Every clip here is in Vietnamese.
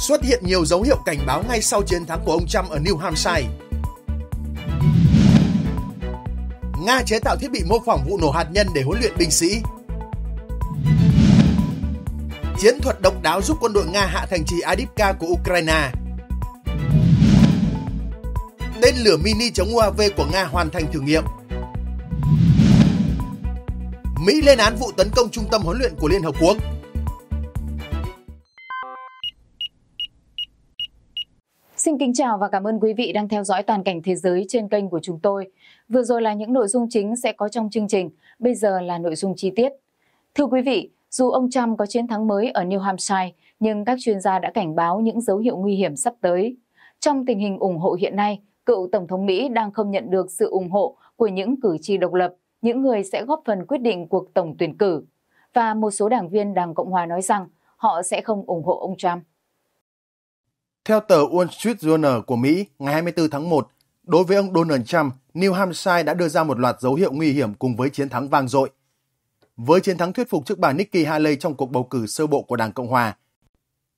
xuất hiện nhiều dấu hiệu cảnh báo ngay sau chiến thắng của ông Trump ở New Hampshire. Nga chế tạo thiết bị mô phỏng vụ nổ hạt nhân để huấn luyện binh sĩ. Chiến thuật độc đáo giúp quân đội Nga hạ thành trì Adipka của Ukraine. Tên lửa mini chống UAV của Nga hoàn thành thử nghiệm. Mỹ lên án vụ tấn công trung tâm huấn luyện của Liên Hợp Quốc. Xin kính chào và cảm ơn quý vị đang theo dõi toàn cảnh thế giới trên kênh của chúng tôi. Vừa rồi là những nội dung chính sẽ có trong chương trình, bây giờ là nội dung chi tiết. Thưa quý vị, dù ông Trump có chiến thắng mới ở New Hampshire, nhưng các chuyên gia đã cảnh báo những dấu hiệu nguy hiểm sắp tới. Trong tình hình ủng hộ hiện nay, cựu Tổng thống Mỹ đang không nhận được sự ủng hộ của những cử tri độc lập, những người sẽ góp phần quyết định cuộc tổng tuyển cử. Và một số đảng viên Đảng Cộng Hòa nói rằng họ sẽ không ủng hộ ông Trump. Theo tờ Wall Street Journal của Mỹ ngày 24 tháng 1, đối với ông Donald Trump, New Hampshire đã đưa ra một loạt dấu hiệu nguy hiểm cùng với chiến thắng vang dội. Với chiến thắng thuyết phục trước bà Nikki Haley trong cuộc bầu cử sơ bộ của Đảng Cộng Hòa,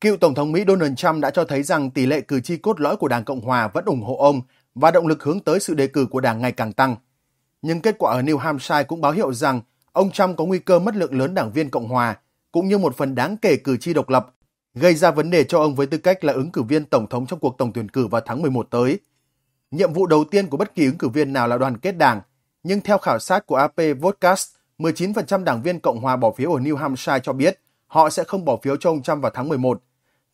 cựu Tổng thống Mỹ Donald Trump đã cho thấy rằng tỷ lệ cử tri cốt lõi của Đảng Cộng Hòa vẫn ủng hộ ông và động lực hướng tới sự đề cử của Đảng ngày càng tăng. Nhưng kết quả ở New Hampshire cũng báo hiệu rằng ông Trump có nguy cơ mất lượng lớn đảng viên Cộng Hòa cũng như một phần đáng kể cử tri độc lập gây ra vấn đề cho ông với tư cách là ứng cử viên tổng thống trong cuộc tổng tuyển cử vào tháng 11 tới. Nhiệm vụ đầu tiên của bất kỳ ứng cử viên nào là đoàn kết đảng, nhưng theo khảo sát của AP Vodcast, 19% đảng viên Cộng hòa bỏ phiếu ở New Hampshire cho biết họ sẽ không bỏ phiếu cho ông Trump vào tháng 11.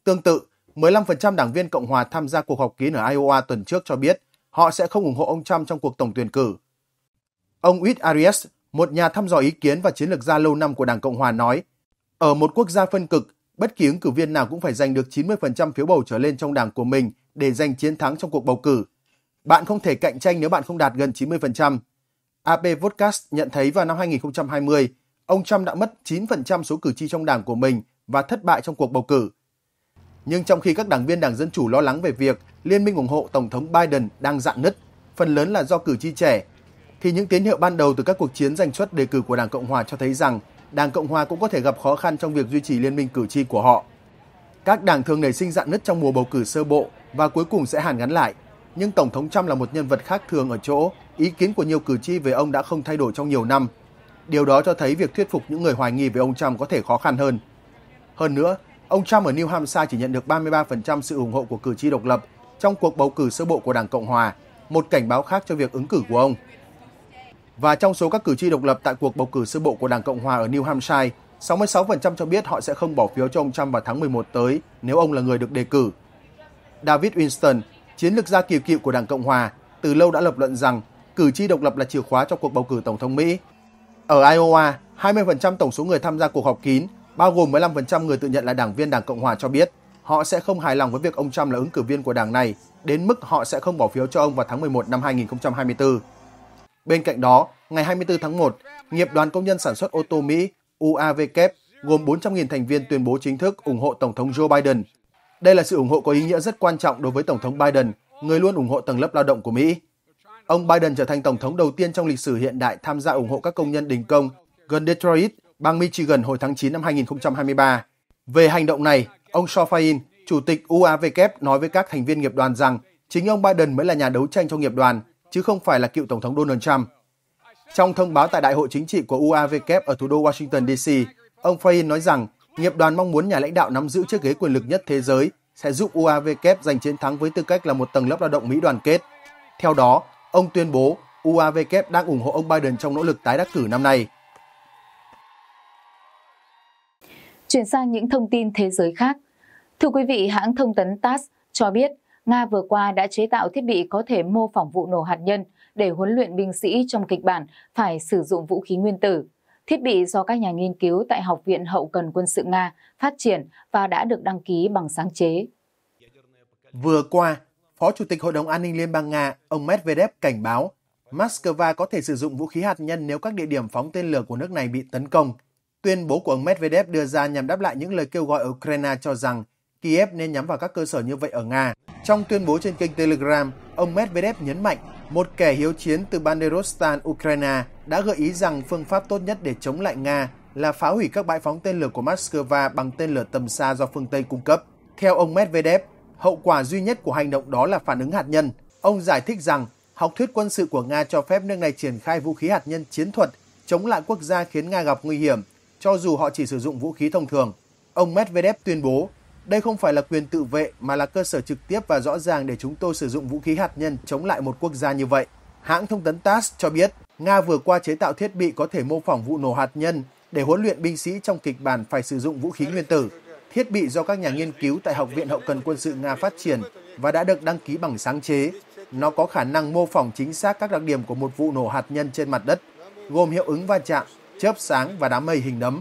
Tương tự, 15% đảng viên Cộng hòa tham gia cuộc họp kín ở Iowa tuần trước cho biết họ sẽ không ủng hộ ông Trump trong cuộc tổng tuyển cử. Ông Whit Arias, một nhà thăm dò ý kiến và chiến lược gia lâu năm của Đảng Cộng hòa nói, ở một quốc gia phân cực, bất kỳ ứng cử viên nào cũng phải giành được 90% phiếu bầu trở lên trong đảng của mình để giành chiến thắng trong cuộc bầu cử. Bạn không thể cạnh tranh nếu bạn không đạt gần 90%. AP Vodcast nhận thấy vào năm 2020, ông Trump đã mất 9% số cử tri trong đảng của mình và thất bại trong cuộc bầu cử. Nhưng trong khi các đảng viên đảng Dân Chủ lo lắng về việc Liên minh ủng hộ Tổng thống Biden đang dạn nứt, phần lớn là do cử tri trẻ, thì những tín hiệu ban đầu từ các cuộc chiến giành suất đề cử của Đảng Cộng Hòa cho thấy rằng Đảng Cộng hòa cũng có thể gặp khó khăn trong việc duy trì liên minh cử tri của họ. Các đảng thường nảy sinh dạn nứt trong mùa bầu cử sơ bộ và cuối cùng sẽ hàn gắn lại. Nhưng Tổng thống Trump là một nhân vật khác thường ở chỗ ý kiến của nhiều cử tri về ông đã không thay đổi trong nhiều năm. Điều đó cho thấy việc thuyết phục những người hoài nghi về ông Trump có thể khó khăn hơn. Hơn nữa, ông Trump ở New Hampshire chỉ nhận được 33% sự ủng hộ của cử tri độc lập trong cuộc bầu cử sơ bộ của Đảng Cộng hòa, một cảnh báo khác cho việc ứng cử của ông. Và trong số các cử tri độc lập tại cuộc bầu cử sơ bộ của Đảng Cộng hòa ở New Hampshire, 66% cho biết họ sẽ không bỏ phiếu cho ông Trump vào tháng 11 tới nếu ông là người được đề cử. David Winston, chiến lược gia kỳ cựu của Đảng Cộng hòa, từ lâu đã lập luận rằng cử tri độc lập là chìa khóa cho cuộc bầu cử tổng thống Mỹ. Ở Iowa, 20% tổng số người tham gia cuộc họp kín, bao gồm 15% người tự nhận là đảng viên Đảng Cộng hòa cho biết họ sẽ không hài lòng với việc ông Trump là ứng cử viên của đảng này, đến mức họ sẽ không bỏ phiếu cho ông vào tháng 11 năm 2024. Bên cạnh đó, ngày 24 tháng 1, Nghiệp đoàn Công nhân Sản xuất ô tô Mỹ UAVK gồm 400.000 thành viên tuyên bố chính thức ủng hộ Tổng thống Joe Biden. Đây là sự ủng hộ có ý nghĩa rất quan trọng đối với Tổng thống Biden, người luôn ủng hộ tầng lớp lao động của Mỹ. Ông Biden trở thành Tổng thống đầu tiên trong lịch sử hiện đại tham gia ủng hộ các công nhân đình công gần Detroit, bang Michigan hồi tháng 9 năm 2023. Về hành động này, ông Shofain Chủ tịch UAVK nói với các thành viên nghiệp đoàn rằng chính ông Biden mới là nhà đấu tranh cho nghiệp đoàn chứ không phải là cựu Tổng thống Donald Trump. Trong thông báo tại Đại hội Chính trị của UAVK ở thủ đô Washington, D.C., ông Fayin nói rằng nghiệp đoàn mong muốn nhà lãnh đạo nắm giữ chiếc ghế quyền lực nhất thế giới sẽ giúp UAVK giành chiến thắng với tư cách là một tầng lớp lao động Mỹ đoàn kết. Theo đó, ông tuyên bố UAVK đang ủng hộ ông Biden trong nỗ lực tái đắc cử năm nay. Chuyển sang những thông tin thế giới khác. Thưa quý vị, hãng thông tấn TASS cho biết Nga vừa qua đã chế tạo thiết bị có thể mô phỏng vụ nổ hạt nhân để huấn luyện binh sĩ trong kịch bản phải sử dụng vũ khí nguyên tử. Thiết bị do các nhà nghiên cứu tại Học viện Hậu cần quân sự Nga phát triển và đã được đăng ký bằng sáng chế. Vừa qua, Phó Chủ tịch Hội đồng An ninh Liên bang Nga, ông Medvedev cảnh báo Moscow có thể sử dụng vũ khí hạt nhân nếu các địa điểm phóng tên lửa của nước này bị tấn công. Tuyên bố của ông Medvedev đưa ra nhằm đáp lại những lời kêu gọi ở Ukraine cho rằng Kiev nên nhắm vào các cơ sở như vậy ở Nga. Trong tuyên bố trên kênh Telegram, ông Medvedev nhấn mạnh một kẻ hiếu chiến từ Banderostan, Ukraine đã gợi ý rằng phương pháp tốt nhất để chống lại Nga là phá hủy các bãi phóng tên lửa của Moscow bằng tên lửa tầm xa do phương Tây cung cấp. Theo ông Medvedev, hậu quả duy nhất của hành động đó là phản ứng hạt nhân. Ông giải thích rằng học thuyết quân sự của Nga cho phép nước này triển khai vũ khí hạt nhân chiến thuật chống lại quốc gia khiến Nga gặp nguy hiểm, cho dù họ chỉ sử dụng vũ khí thông thường. Ông Medvedev tuyên bố đây không phải là quyền tự vệ mà là cơ sở trực tiếp và rõ ràng để chúng tôi sử dụng vũ khí hạt nhân chống lại một quốc gia như vậy. Hãng thông tấn TASS cho biết, Nga vừa qua chế tạo thiết bị có thể mô phỏng vụ nổ hạt nhân để huấn luyện binh sĩ trong kịch bản phải sử dụng vũ khí nguyên tử. Thiết bị do các nhà nghiên cứu tại Học viện Hậu cần Quân sự Nga phát triển và đã được đăng ký bằng sáng chế. Nó có khả năng mô phỏng chính xác các đặc điểm của một vụ nổ hạt nhân trên mặt đất, gồm hiệu ứng va chạm, chớp sáng và đám mây hình nấm.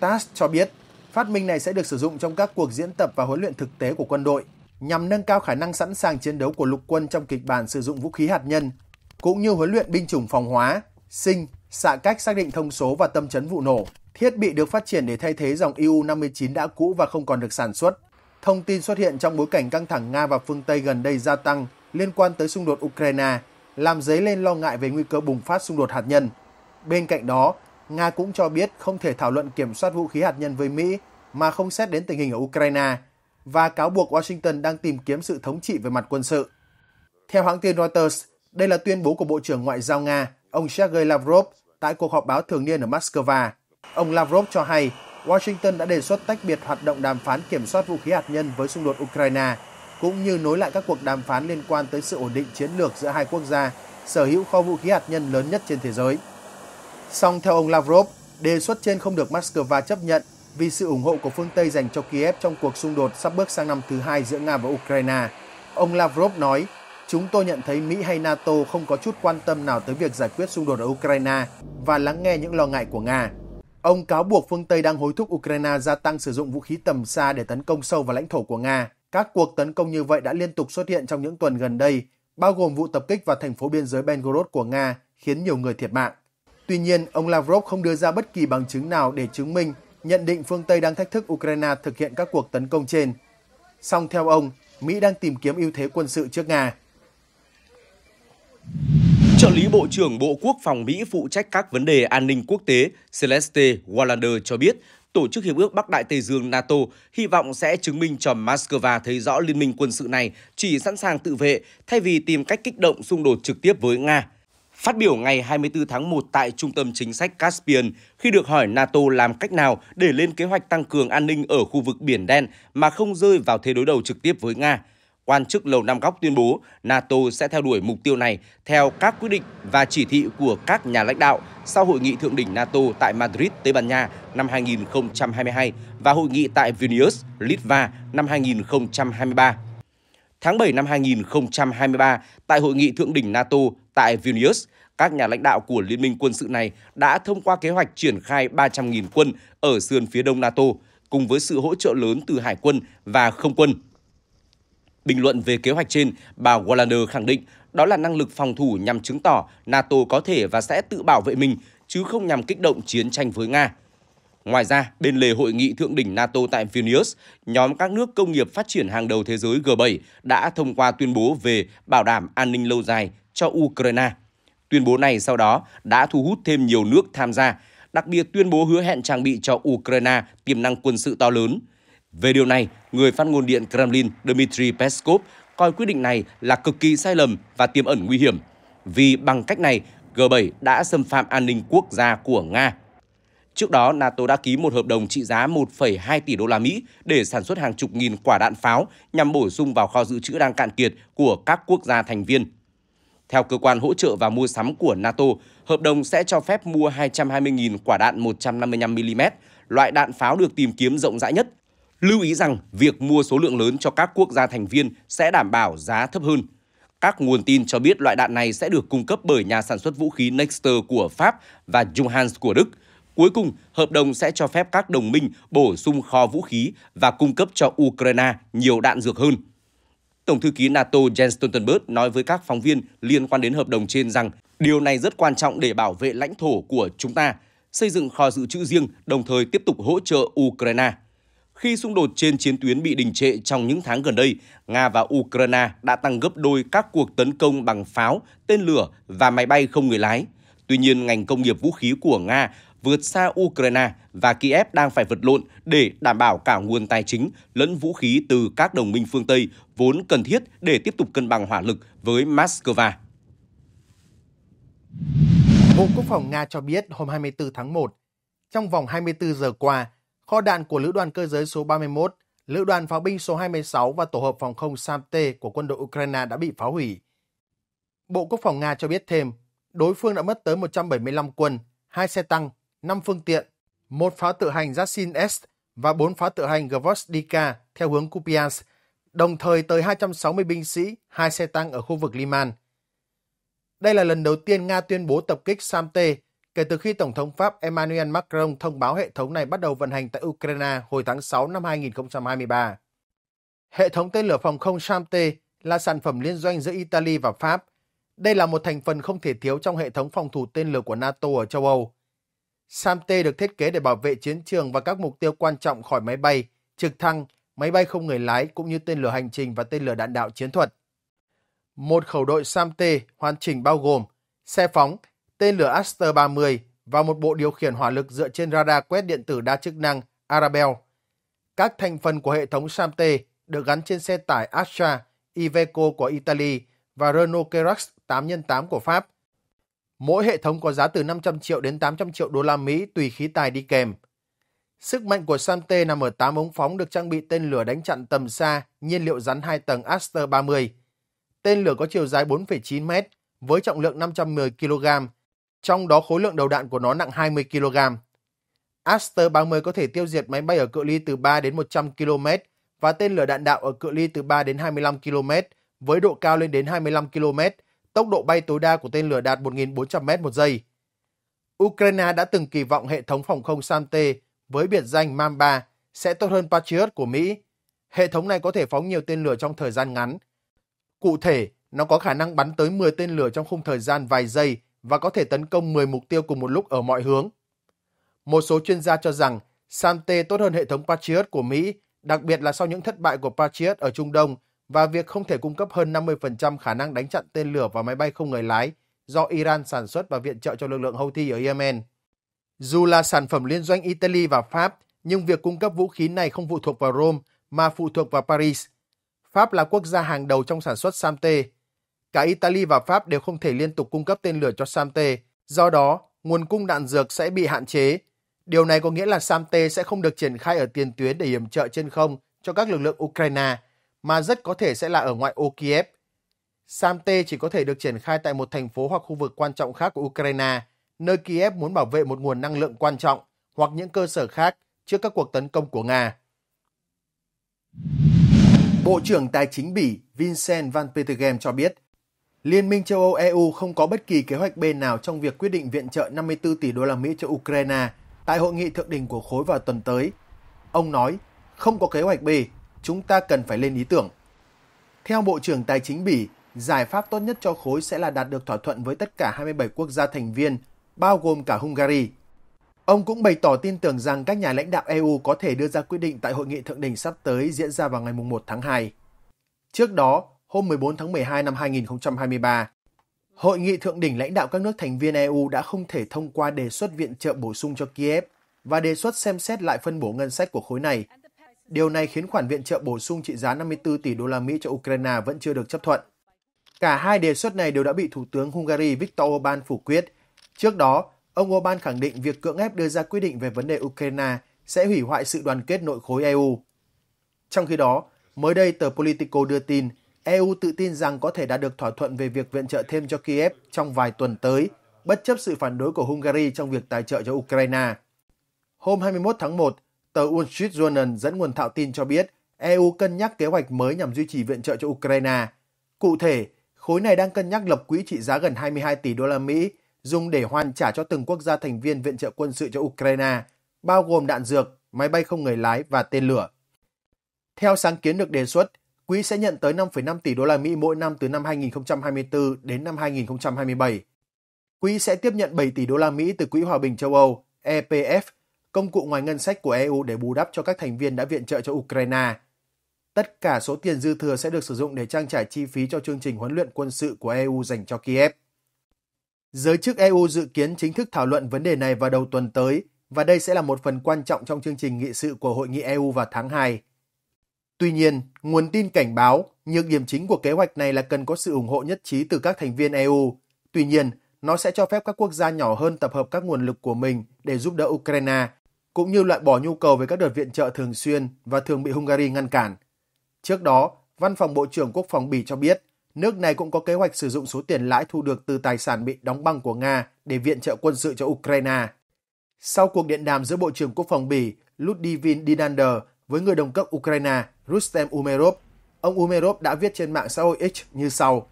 TASS cho biết Phát minh này sẽ được sử dụng trong các cuộc diễn tập và huấn luyện thực tế của quân đội nhằm nâng cao khả năng sẵn sàng chiến đấu của lục quân trong kịch bản sử dụng vũ khí hạt nhân, cũng như huấn luyện binh chủng phòng hóa, sinh, xạ cách xác định thông số và tâm chấn vụ nổ. Thiết bị được phát triển để thay thế dòng IU-59 đã cũ và không còn được sản xuất. Thông tin xuất hiện trong bối cảnh căng thẳng Nga và phương Tây gần đây gia tăng liên quan tới xung đột Ukraine, làm dấy lên lo ngại về nguy cơ bùng phát xung đột hạt nhân. Bên cạnh đó, Nga cũng cho biết không thể thảo luận kiểm soát vũ khí hạt nhân với Mỹ mà không xét đến tình hình ở Ukraine và cáo buộc Washington đang tìm kiếm sự thống trị về mặt quân sự. Theo hãng tin Reuters, đây là tuyên bố của Bộ trưởng Ngoại giao Nga, ông Sergei Lavrov, tại cuộc họp báo thường niên ở Moscow. Ông Lavrov cho hay Washington đã đề xuất tách biệt hoạt động đàm phán kiểm soát vũ khí hạt nhân với xung đột Ukraine, cũng như nối lại các cuộc đàm phán liên quan tới sự ổn định chiến lược giữa hai quốc gia sở hữu kho vũ khí hạt nhân lớn nhất trên thế giới. Song theo ông Lavrov, đề xuất trên không được Moscow chấp nhận vì sự ủng hộ của phương Tây dành cho Kiev trong cuộc xung đột sắp bước sang năm thứ hai giữa Nga và Ukraine. Ông Lavrov nói, chúng tôi nhận thấy Mỹ hay NATO không có chút quan tâm nào tới việc giải quyết xung đột ở Ukraine và lắng nghe những lo ngại của Nga. Ông cáo buộc phương Tây đang hối thúc Ukraine gia tăng sử dụng vũ khí tầm xa để tấn công sâu vào lãnh thổ của Nga. Các cuộc tấn công như vậy đã liên tục xuất hiện trong những tuần gần đây, bao gồm vụ tập kích vào thành phố biên giới Belgorod của Nga khiến nhiều người thiệt mạng. Tuy nhiên, ông Lavrov không đưa ra bất kỳ bằng chứng nào để chứng minh nhận định phương Tây đang thách thức Ukraine thực hiện các cuộc tấn công trên. Song theo ông, Mỹ đang tìm kiếm ưu thế quân sự trước Nga. Trợ lý Bộ trưởng Bộ Quốc phòng Mỹ phụ trách các vấn đề an ninh quốc tế Celeste Wallander cho biết Tổ chức Hiệp ước Bắc Đại Tây Dương NATO hy vọng sẽ chứng minh cho Moscow thấy rõ liên minh quân sự này chỉ sẵn sàng tự vệ thay vì tìm cách kích động xung đột trực tiếp với Nga. Phát biểu ngày 24 tháng 1 tại Trung tâm Chính sách Caspian, khi được hỏi NATO làm cách nào để lên kế hoạch tăng cường an ninh ở khu vực Biển Đen mà không rơi vào thế đối đầu trực tiếp với Nga, quan chức Lầu Năm Góc tuyên bố NATO sẽ theo đuổi mục tiêu này theo các quyết định và chỉ thị của các nhà lãnh đạo sau hội nghị thượng đỉnh NATO tại Madrid, Tây Ban Nha năm 2022 và hội nghị tại Vilnius, Litva năm 2023. Tháng 7 năm 2023, tại hội nghị thượng đỉnh NATO, tại Vilnius, các nhà lãnh đạo của liên minh quân sự này đã thông qua kế hoạch triển khai 300.000 quân ở sườn phía đông NATO, cùng với sự hỗ trợ lớn từ hải quân và không quân. Bình luận về kế hoạch trên, bà Wallander khẳng định đó là năng lực phòng thủ nhằm chứng tỏ NATO có thể và sẽ tự bảo vệ mình, chứ không nhằm kích động chiến tranh với Nga. Ngoài ra, bên lề hội nghị thượng đỉnh NATO tại Vilnius, nhóm các nước công nghiệp phát triển hàng đầu thế giới G7 đã thông qua tuyên bố về bảo đảm an ninh lâu dài cho Ukraine. Tuyên bố này sau đó đã thu hút thêm nhiều nước tham gia, đặc biệt tuyên bố hứa hẹn trang bị cho Ukraine tiềm năng quân sự to lớn. Về điều này, người phát ngôn điện Kremlin Dmitry Peskov coi quyết định này là cực kỳ sai lầm và tiềm ẩn nguy hiểm, vì bằng cách này G7 đã xâm phạm an ninh quốc gia của Nga. Trước đó, NATO đã ký một hợp đồng trị giá 1,2 tỷ đô la Mỹ để sản xuất hàng chục nghìn quả đạn pháo nhằm bổ sung vào kho dự trữ đang cạn kiệt của các quốc gia thành viên. Theo cơ quan hỗ trợ và mua sắm của NATO, hợp đồng sẽ cho phép mua 220.000 quả đạn 155mm, loại đạn pháo được tìm kiếm rộng rãi nhất. Lưu ý rằng việc mua số lượng lớn cho các quốc gia thành viên sẽ đảm bảo giá thấp hơn. Các nguồn tin cho biết loại đạn này sẽ được cung cấp bởi nhà sản xuất vũ khí Nexter của Pháp và Junghans của Đức – Cuối cùng, hợp đồng sẽ cho phép các đồng minh bổ sung kho vũ khí và cung cấp cho Ukraine nhiều đạn dược hơn. Tổng thư ký NATO Jens Stoltenberg nói với các phóng viên liên quan đến hợp đồng trên rằng điều này rất quan trọng để bảo vệ lãnh thổ của chúng ta, xây dựng kho dự trữ riêng, đồng thời tiếp tục hỗ trợ Ukraine. Khi xung đột trên chiến tuyến bị đình trệ trong những tháng gần đây, Nga và Ukraine đã tăng gấp đôi các cuộc tấn công bằng pháo, tên lửa và máy bay không người lái. Tuy nhiên, ngành công nghiệp vũ khí của Nga vượt xa Ukraine và Kiev đang phải vật lộn để đảm bảo cả nguồn tài chính lẫn vũ khí từ các đồng minh phương Tây vốn cần thiết để tiếp tục cân bằng hỏa lực với Moscow. Bộ Quốc phòng Nga cho biết hôm 24 tháng 1, trong vòng 24 giờ qua, kho đạn của Lữ đoàn Cơ giới số 31, Lữ đoàn Pháo binh số 26 và Tổ hợp Phòng không Samte của quân đội Ukraine đã bị phá hủy. Bộ Quốc phòng Nga cho biết thêm, đối phương đã mất tới 175 quân, 2 xe tăng, 5 phương tiện, một pháo tự hành Jassin S và bốn pháo tự hành Gvozdika theo hướng Kupiansk, đồng thời tới 260 binh sĩ, hai xe tăng ở khu vực Liman. Đây là lần đầu tiên Nga tuyên bố tập kích Samte kể từ khi Tổng thống Pháp Emmanuel Macron thông báo hệ thống này bắt đầu vận hành tại Ukraine hồi tháng 6 năm 2023. Hệ thống tên lửa phòng không Samte là sản phẩm liên doanh giữa Italy và Pháp. Đây là một thành phần không thể thiếu trong hệ thống phòng thủ tên lửa của NATO ở châu Âu. SAM-T được thiết kế để bảo vệ chiến trường và các mục tiêu quan trọng khỏi máy bay, trực thăng, máy bay không người lái cũng như tên lửa hành trình và tên lửa đạn đạo chiến thuật. Một khẩu đội SAM-T hoàn chỉnh bao gồm xe phóng, tên lửa Aster 30 và một bộ điều khiển hỏa lực dựa trên radar quét điện tử đa chức năng Arabel. Các thành phần của hệ thống SAM-T được gắn trên xe tải Astra, Iveco của Italy và Renault Keras 8x8 của Pháp – Mỗi hệ thống có giá từ 500 triệu đến 800 triệu đô la Mỹ tùy khí tài đi kèm. Sức mạnh của Samte nằm ở 8 ống phóng được trang bị tên lửa đánh chặn tầm xa, nhiên liệu rắn 2 tầng Aster 30. Tên lửa có chiều dài 4,9 m với trọng lượng 510 kg, trong đó khối lượng đầu đạn của nó nặng 20 kg. Aster 30 có thể tiêu diệt máy bay ở cự ly từ 3 đến 100 km và tên lửa đạn đạo ở cự ly từ 3 đến 25 km với độ cao lên đến 25 km tốc độ bay tối đa của tên lửa đạt 1.400m một giây. Ukraine đã từng kỳ vọng hệ thống phòng không Samte với biệt danh Mamba sẽ tốt hơn Patriot của Mỹ. Hệ thống này có thể phóng nhiều tên lửa trong thời gian ngắn. Cụ thể, nó có khả năng bắn tới 10 tên lửa trong khung thời gian vài giây và có thể tấn công 10 mục tiêu cùng một lúc ở mọi hướng. Một số chuyên gia cho rằng Samte tốt hơn hệ thống Patriot của Mỹ, đặc biệt là sau những thất bại của Patriot ở Trung Đông và việc không thể cung cấp hơn 50% khả năng đánh chặn tên lửa và máy bay không người lái do Iran sản xuất và viện trợ cho lực lượng Houthi ở Yemen. Dù là sản phẩm liên doanh Italy và Pháp, nhưng việc cung cấp vũ khí này không phụ thuộc vào Rome mà phụ thuộc vào Paris. Pháp là quốc gia hàng đầu trong sản xuất Samte. Cả Italy và Pháp đều không thể liên tục cung cấp tên lửa cho Samte, do đó nguồn cung đạn dược sẽ bị hạn chế. Điều này có nghĩa là Samte sẽ không được triển khai ở tiền tuyến để yểm trợ trên không cho các lực lượng Ukraine mà rất có thể sẽ là ở ngoại ô Kiev. SAMTE chỉ có thể được triển khai tại một thành phố hoặc khu vực quan trọng khác của Ukraine, nơi Kiev muốn bảo vệ một nguồn năng lượng quan trọng hoặc những cơ sở khác trước các cuộc tấn công của Nga. Bộ trưởng Tài chính Bỉ Vincent Van Petegem cho biết, Liên minh châu Âu EU không có bất kỳ kế hoạch bên nào trong việc quyết định viện trợ 54 tỷ đô la Mỹ cho Ukraine tại hội nghị thượng đỉnh của khối vào tuần tới. Ông nói, không có kế hoạch B, chúng ta cần phải lên ý tưởng. Theo Bộ trưởng Tài chính Bỉ, giải pháp tốt nhất cho khối sẽ là đạt được thỏa thuận với tất cả 27 quốc gia thành viên, bao gồm cả Hungary. Ông cũng bày tỏ tin tưởng rằng các nhà lãnh đạo EU có thể đưa ra quyết định tại hội nghị thượng đỉnh sắp tới diễn ra vào ngày 1 tháng 2. Trước đó, hôm 14 tháng 12 năm 2023, Hội nghị thượng đỉnh lãnh đạo các nước thành viên EU đã không thể thông qua đề xuất viện trợ bổ sung cho Kiev và đề xuất xem xét lại phân bổ ngân sách của khối này Điều này khiến khoản viện trợ bổ sung trị giá 54 tỷ đô la Mỹ cho Ukraine vẫn chưa được chấp thuận. Cả hai đề xuất này đều đã bị Thủ tướng Hungary Viktor Orbán phủ quyết. Trước đó, ông Orbán khẳng định việc cưỡng ép đưa ra quyết định về vấn đề Ukraine sẽ hủy hoại sự đoàn kết nội khối EU. Trong khi đó, mới đây tờ Politico đưa tin EU tự tin rằng có thể đã được thỏa thuận về việc viện trợ thêm cho Kiev trong vài tuần tới, bất chấp sự phản đối của Hungary trong việc tài trợ cho Ukraine. Hôm 21 tháng 1, Tờ Wall Street Journal dẫn nguồn thạo tin cho biết EU cân nhắc kế hoạch mới nhằm duy trì viện trợ cho Ukraine. Cụ thể, khối này đang cân nhắc lập quỹ trị giá gần 22 tỷ đô la Mỹ dùng để hoàn trả cho từng quốc gia thành viên viện trợ quân sự cho Ukraine, bao gồm đạn dược, máy bay không người lái và tên lửa. Theo sáng kiến được đề xuất, quỹ sẽ nhận tới 5,5 tỷ đô la Mỹ mỗi năm từ năm 2024 đến năm 2027. Quỹ sẽ tiếp nhận 7 tỷ đô la Mỹ từ Quỹ Hòa bình châu Âu EPF công cụ ngoài ngân sách của EU để bù đắp cho các thành viên đã viện trợ cho Ukraine. Tất cả số tiền dư thừa sẽ được sử dụng để trang trải chi phí cho chương trình huấn luyện quân sự của EU dành cho Kiev. Giới chức EU dự kiến chính thức thảo luận vấn đề này vào đầu tuần tới và đây sẽ là một phần quan trọng trong chương trình nghị sự của hội nghị EU vào tháng 2. Tuy nhiên, nguồn tin cảnh báo nhược điểm chính của kế hoạch này là cần có sự ủng hộ nhất trí từ các thành viên EU. Tuy nhiên, nó sẽ cho phép các quốc gia nhỏ hơn tập hợp các nguồn lực của mình để giúp đỡ Ukraine cũng như loại bỏ nhu cầu về các đợt viện trợ thường xuyên và thường bị Hungary ngăn cản. Trước đó, Văn phòng Bộ trưởng Quốc phòng Bỉ cho biết, nước này cũng có kế hoạch sử dụng số tiền lãi thu được từ tài sản bị đóng băng của Nga để viện trợ quân sự cho Ukraine. Sau cuộc điện đàm giữa Bộ trưởng Quốc phòng Bỉ Ludivin Dinander với người đồng cấp Ukraine Rustem Umerov, ông Umerov đã viết trên mạng xã hội X như sau.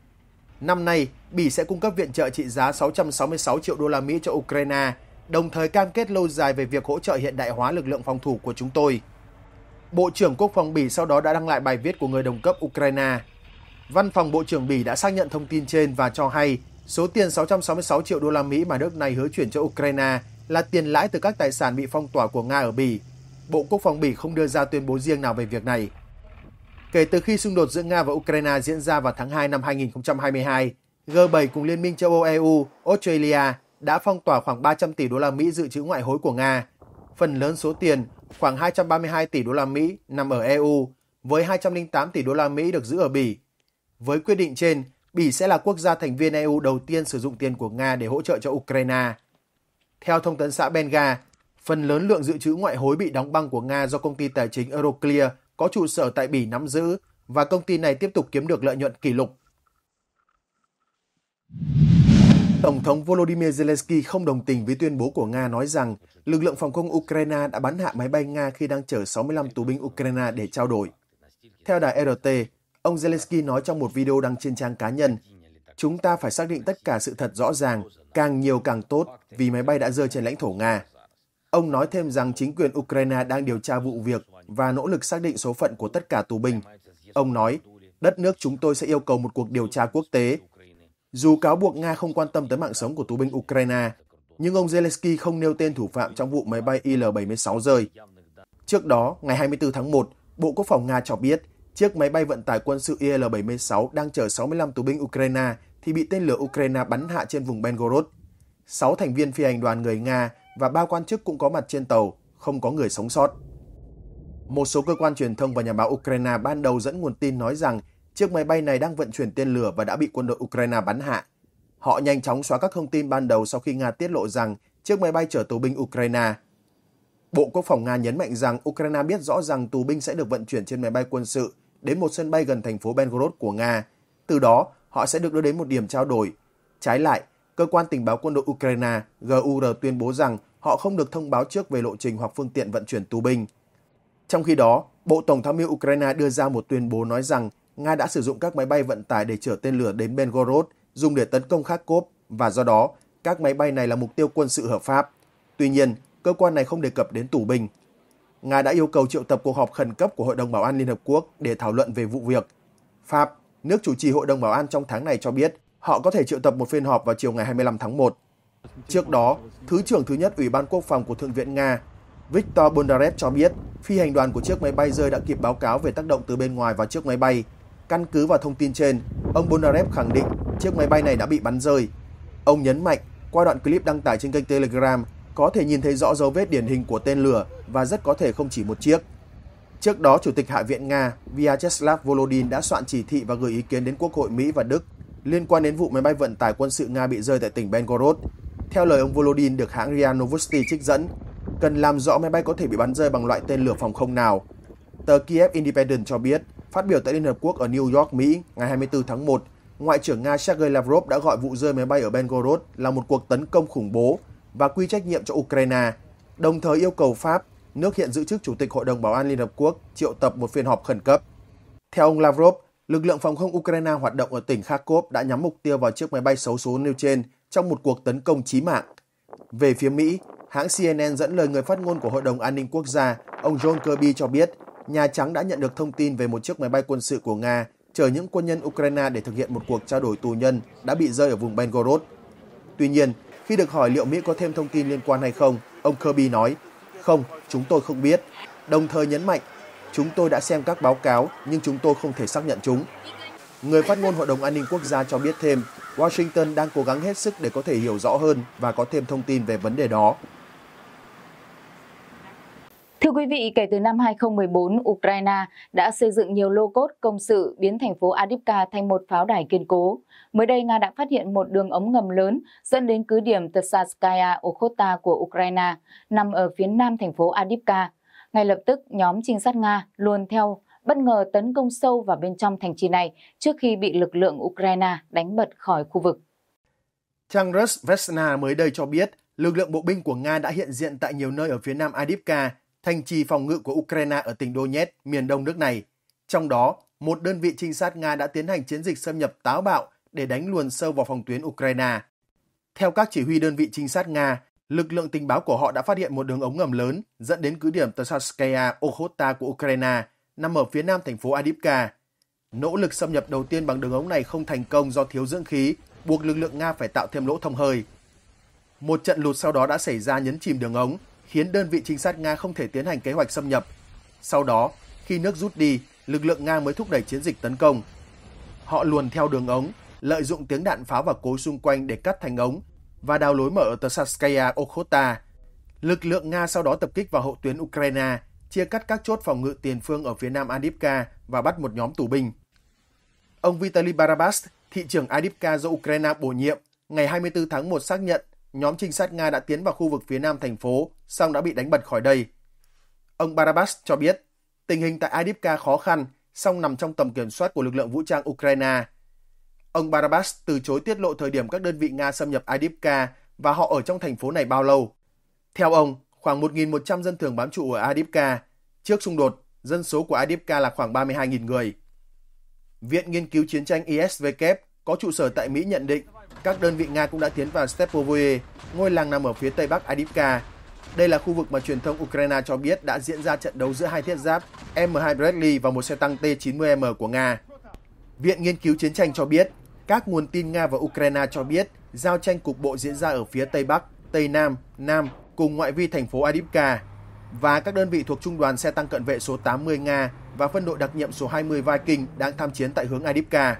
Năm nay, Bỉ sẽ cung cấp viện trợ trị giá 666 triệu đô la Mỹ cho Ukraine đồng thời cam kết lâu dài về việc hỗ trợ hiện đại hóa lực lượng phòng thủ của chúng tôi. Bộ trưởng Quốc phòng Bỉ sau đó đã đăng lại bài viết của người đồng cấp Ukraine. Văn phòng Bộ trưởng Bỉ đã xác nhận thông tin trên và cho hay số tiền 666 triệu đô la Mỹ mà nước này hứa chuyển cho Ukraine là tiền lãi từ các tài sản bị phong tỏa của Nga ở Bỉ. Bộ Quốc phòng Bỉ không đưa ra tuyên bố riêng nào về việc này. Kể từ khi xung đột giữa Nga và Ukraine diễn ra vào tháng 2 năm 2022, G7 cùng Liên minh châu Âu EU, Australia, đã phong tỏa khoảng 300 tỷ đô la Mỹ dự trữ ngoại hối của Nga. Phần lớn số tiền, khoảng 232 tỷ đô la Mỹ nằm ở EU, với 208 tỷ đô la Mỹ được giữ ở Bỉ. Với quyết định trên, Bỉ sẽ là quốc gia thành viên EU đầu tiên sử dụng tiền của Nga để hỗ trợ cho Ukraine. Theo thông tấn xã Benga, phần lớn lượng dự trữ ngoại hối bị đóng băng của Nga do công ty tài chính Euroclear có trụ sở tại Bỉ nắm giữ và công ty này tiếp tục kiếm được lợi nhuận kỷ lục. Tổng thống Volodymyr Zelensky không đồng tình với tuyên bố của Nga nói rằng lực lượng phòng không Ukraine đã bắn hạ máy bay Nga khi đang chở 65 tù binh Ukraine để trao đổi. Theo đài RT, ông Zelensky nói trong một video đăng trên trang cá nhân, chúng ta phải xác định tất cả sự thật rõ ràng, càng nhiều càng tốt vì máy bay đã rơi trên lãnh thổ Nga. Ông nói thêm rằng chính quyền Ukraine đang điều tra vụ việc và nỗ lực xác định số phận của tất cả tù binh. Ông nói, đất nước chúng tôi sẽ yêu cầu một cuộc điều tra quốc tế dù cáo buộc Nga không quan tâm tới mạng sống của tù binh Ukraine, nhưng ông Zelensky không nêu tên thủ phạm trong vụ máy bay Il-76 rơi. Trước đó, ngày 24 tháng 1, Bộ Quốc phòng Nga cho biết chiếc máy bay vận tải quân sự Il-76 đang chở 65 tù binh Ukraine thì bị tên lửa Ukraine bắn hạ trên vùng Belgorod. sáu thành viên phi hành đoàn người Nga và ba quan chức cũng có mặt trên tàu, không có người sống sót. Một số cơ quan truyền thông và nhà báo Ukraine ban đầu dẫn nguồn tin nói rằng Chiếc máy bay này đang vận chuyển tên lửa và đã bị quân đội Ukraine bắn hạ. Họ nhanh chóng xóa các thông tin ban đầu sau khi Nga tiết lộ rằng chiếc máy bay chở tù binh Ukraine. Bộ Quốc phòng Nga nhấn mạnh rằng Ukraine biết rõ rằng tù binh sẽ được vận chuyển trên máy bay quân sự đến một sân bay gần thành phố Belgorod của Nga. Từ đó, họ sẽ được đưa đến một điểm trao đổi. Trái lại, cơ quan tình báo quân đội Ukraine GUR tuyên bố rằng họ không được thông báo trước về lộ trình hoặc phương tiện vận chuyển tù binh. Trong khi đó, Bộ Tổng tham mưu Ukraine đưa ra một tuyên bố nói rằng Nga đã sử dụng các máy bay vận tải để chở tên lửa đến Belgorod, dùng để tấn công Kharkov và do đó các máy bay này là mục tiêu quân sự hợp pháp. Tuy nhiên, cơ quan này không đề cập đến tù binh. Nga đã yêu cầu triệu tập cuộc họp khẩn cấp của Hội đồng Bảo an Liên Hợp Quốc để thảo luận về vụ việc. Pháp, nước chủ trì Hội đồng Bảo an trong tháng này cho biết họ có thể triệu tập một phiên họp vào chiều ngày 25 tháng 1. Trước đó, Thứ trưởng thứ nhất Ủy ban Quốc phòng của Thượng viện Nga Viktor Bondarev cho biết phi hành đoàn của chiếc máy bay rơi đã kịp báo cáo về tác động từ bên ngoài vào chiếc máy bay Căn cứ vào thông tin trên, ông Bondarev khẳng định chiếc máy bay này đã bị bắn rơi. Ông nhấn mạnh, qua đoạn clip đăng tải trên kênh Telegram, có thể nhìn thấy rõ dấu vết điển hình của tên lửa và rất có thể không chỉ một chiếc. Trước đó, Chủ tịch Hạ viện Nga Vyacheslav Volodin đã soạn chỉ thị và gửi ý kiến đến Quốc hội Mỹ và Đức liên quan đến vụ máy bay vận tải quân sự Nga bị rơi tại tỉnh Belgorod. Theo lời ông Volodin được hãng RIA Novosti trích dẫn, cần làm rõ máy bay có thể bị bắn rơi bằng loại tên lửa phòng không nào. Tờ Kiev Independent cho biết, Phát biểu tại Liên Hợp Quốc ở New York, Mỹ ngày 24 tháng 1, Ngoại trưởng Nga Sergei Lavrov đã gọi vụ rơi máy bay ở Belgorod là một cuộc tấn công khủng bố và quy trách nhiệm cho Ukraine, đồng thời yêu cầu Pháp, nước hiện giữ chức Chủ tịch Hội đồng Bảo an Liên Hợp Quốc, triệu tập một phiên họp khẩn cấp. Theo ông Lavrov, lực lượng phòng không Ukraine hoạt động ở tỉnh Kharkov đã nhắm mục tiêu vào chiếc máy bay xấu số nêu trên trong một cuộc tấn công chí mạng. Về phía Mỹ, hãng CNN dẫn lời người phát ngôn của Hội đồng An ninh Quốc gia, ông John Kirby cho biết – Nhà Trắng đã nhận được thông tin về một chiếc máy bay quân sự của Nga chở những quân nhân Ukraine để thực hiện một cuộc trao đổi tù nhân đã bị rơi ở vùng Belgorod. Tuy nhiên, khi được hỏi liệu Mỹ có thêm thông tin liên quan hay không, ông Kirby nói, không, chúng tôi không biết, đồng thời nhấn mạnh, chúng tôi đã xem các báo cáo nhưng chúng tôi không thể xác nhận chúng. Người phát ngôn Hội đồng An ninh Quốc gia cho biết thêm, Washington đang cố gắng hết sức để có thể hiểu rõ hơn và có thêm thông tin về vấn đề đó. Thưa quý vị, kể từ năm 2014, Ukraine đã xây dựng nhiều lô cốt công sự biến thành phố Adipka thành một pháo đài kiên cố. Mới đây, Nga đã phát hiện một đường ống ngầm lớn dẫn đến cứ điểm Tsarskaya Okhota của Ukraine, nằm ở phía nam thành phố Adipka. Ngay lập tức, nhóm trinh sát Nga luôn theo bất ngờ tấn công sâu vào bên trong thành trì này trước khi bị lực lượng Ukraine đánh bật khỏi khu vực. Trang Rus Vesna mới đây cho biết, lực lượng bộ binh của Nga đã hiện diện tại nhiều nơi ở phía nam Adipka thành trì phòng ngự của Ukraine ở tỉnh Donetsk, miền đông nước này. Trong đó, một đơn vị trinh sát Nga đã tiến hành chiến dịch xâm nhập táo bạo để đánh luồn sâu vào phòng tuyến Ukraine. Theo các chỉ huy đơn vị trinh sát Nga, lực lượng tình báo của họ đã phát hiện một đường ống ngầm lớn dẫn đến cứ điểm Tsarskaya Okhota của Ukraine nằm ở phía nam thành phố Adipka. Nỗ lực xâm nhập đầu tiên bằng đường ống này không thành công do thiếu dưỡng khí, buộc lực lượng Nga phải tạo thêm lỗ thông hơi. Một trận lụt sau đó đã xảy ra nhấn chìm đường ống, khiến đơn vị trinh sát Nga không thể tiến hành kế hoạch xâm nhập. Sau đó, khi nước rút đi, lực lượng Nga mới thúc đẩy chiến dịch tấn công. Họ luồn theo đường ống, lợi dụng tiếng đạn pháo và cối xung quanh để cắt thành ống và đào lối mở ở Tsarskaya Okhota. Lực lượng Nga sau đó tập kích vào hậu tuyến Ukraine, chia cắt các chốt phòng ngự tiền phương ở phía nam Adipka và bắt một nhóm tù binh. Ông Vitaly Barabas, thị trưởng Adipka do Ukraine bổ nhiệm, ngày 24 tháng 1 xác nhận nhóm trinh sát Nga đã tiến vào khu vực phía nam thành phố song đã bị đánh bật khỏi đây. Ông Barabas cho biết, tình hình tại Adipka khó khăn, song nằm trong tầm kiểm soát của lực lượng vũ trang Ukraine. Ông Barabas từ chối tiết lộ thời điểm các đơn vị Nga xâm nhập Adipka và họ ở trong thành phố này bao lâu. Theo ông, khoảng 1.100 dân thường bám trụ ở Adipka. Trước xung đột, dân số của Adipka là khoảng 32.000 người. Viện Nghiên cứu Chiến tranh ISW có trụ sở tại Mỹ nhận định các đơn vị Nga cũng đã tiến vào Stepovoye, ngôi làng nằm ở phía tây bắc Adipka, đây là khu vực mà truyền thông Ukraine cho biết đã diễn ra trận đấu giữa hai thiết giáp M2 Bradley và một xe tăng T-90M của Nga. Viện Nghiên cứu Chiến tranh cho biết, các nguồn tin Nga và Ukraine cho biết giao tranh cục bộ diễn ra ở phía Tây Bắc, Tây Nam, Nam cùng ngoại vi thành phố Adivka và các đơn vị thuộc Trung đoàn xe tăng cận vệ số 80 Nga và phân đội đặc nhiệm số 20 Viking đang tham chiến tại hướng Adivka.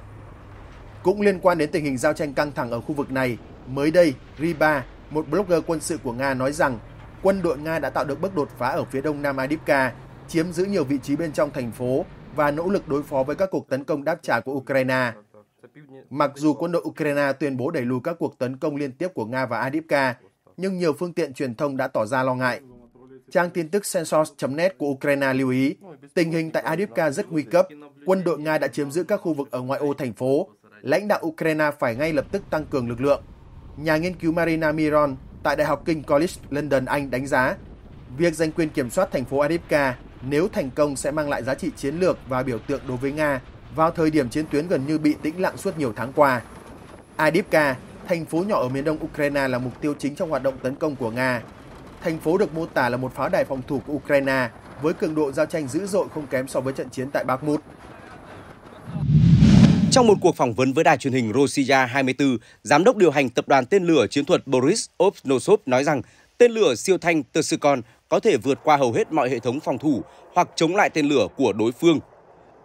Cũng liên quan đến tình hình giao tranh căng thẳng ở khu vực này, mới đây, Riba, một blogger quân sự của Nga nói rằng quân đội Nga đã tạo được bước đột phá ở phía đông nam Adivka, chiếm giữ nhiều vị trí bên trong thành phố và nỗ lực đối phó với các cuộc tấn công đáp trả của Ukraine. Mặc dù quân đội Ukraine tuyên bố đẩy lùi các cuộc tấn công liên tiếp của Nga và Adivka, nhưng nhiều phương tiện truyền thông đã tỏ ra lo ngại. Trang tin tức Sensos.net của Ukraine lưu ý, tình hình tại Adivka rất nguy cấp, quân đội Nga đã chiếm giữ các khu vực ở ngoại ô thành phố, lãnh đạo Ukraine phải ngay lập tức tăng cường lực lượng. Nhà nghiên cứu Marina Miron, tại Đại học King College London Anh đánh giá việc giành quyền kiểm soát thành phố Adivka nếu thành công sẽ mang lại giá trị chiến lược và biểu tượng đối với Nga vào thời điểm chiến tuyến gần như bị tĩnh lặng suốt nhiều tháng qua. Adivka, thành phố nhỏ ở miền đông Ukraine là mục tiêu chính trong hoạt động tấn công của Nga. Thành phố được mô tả là một pháo đài phòng thủ của Ukraine với cường độ giao tranh dữ dội không kém so với trận chiến tại Bakhmut. Trong một cuộc phỏng vấn với đài truyền hình Rossiya 24, giám đốc điều hành tập đoàn tên lửa chiến thuật Boris Ovsnosov nói rằng tên lửa siêu thanh Tersikon có thể vượt qua hầu hết mọi hệ thống phòng thủ hoặc chống lại tên lửa của đối phương.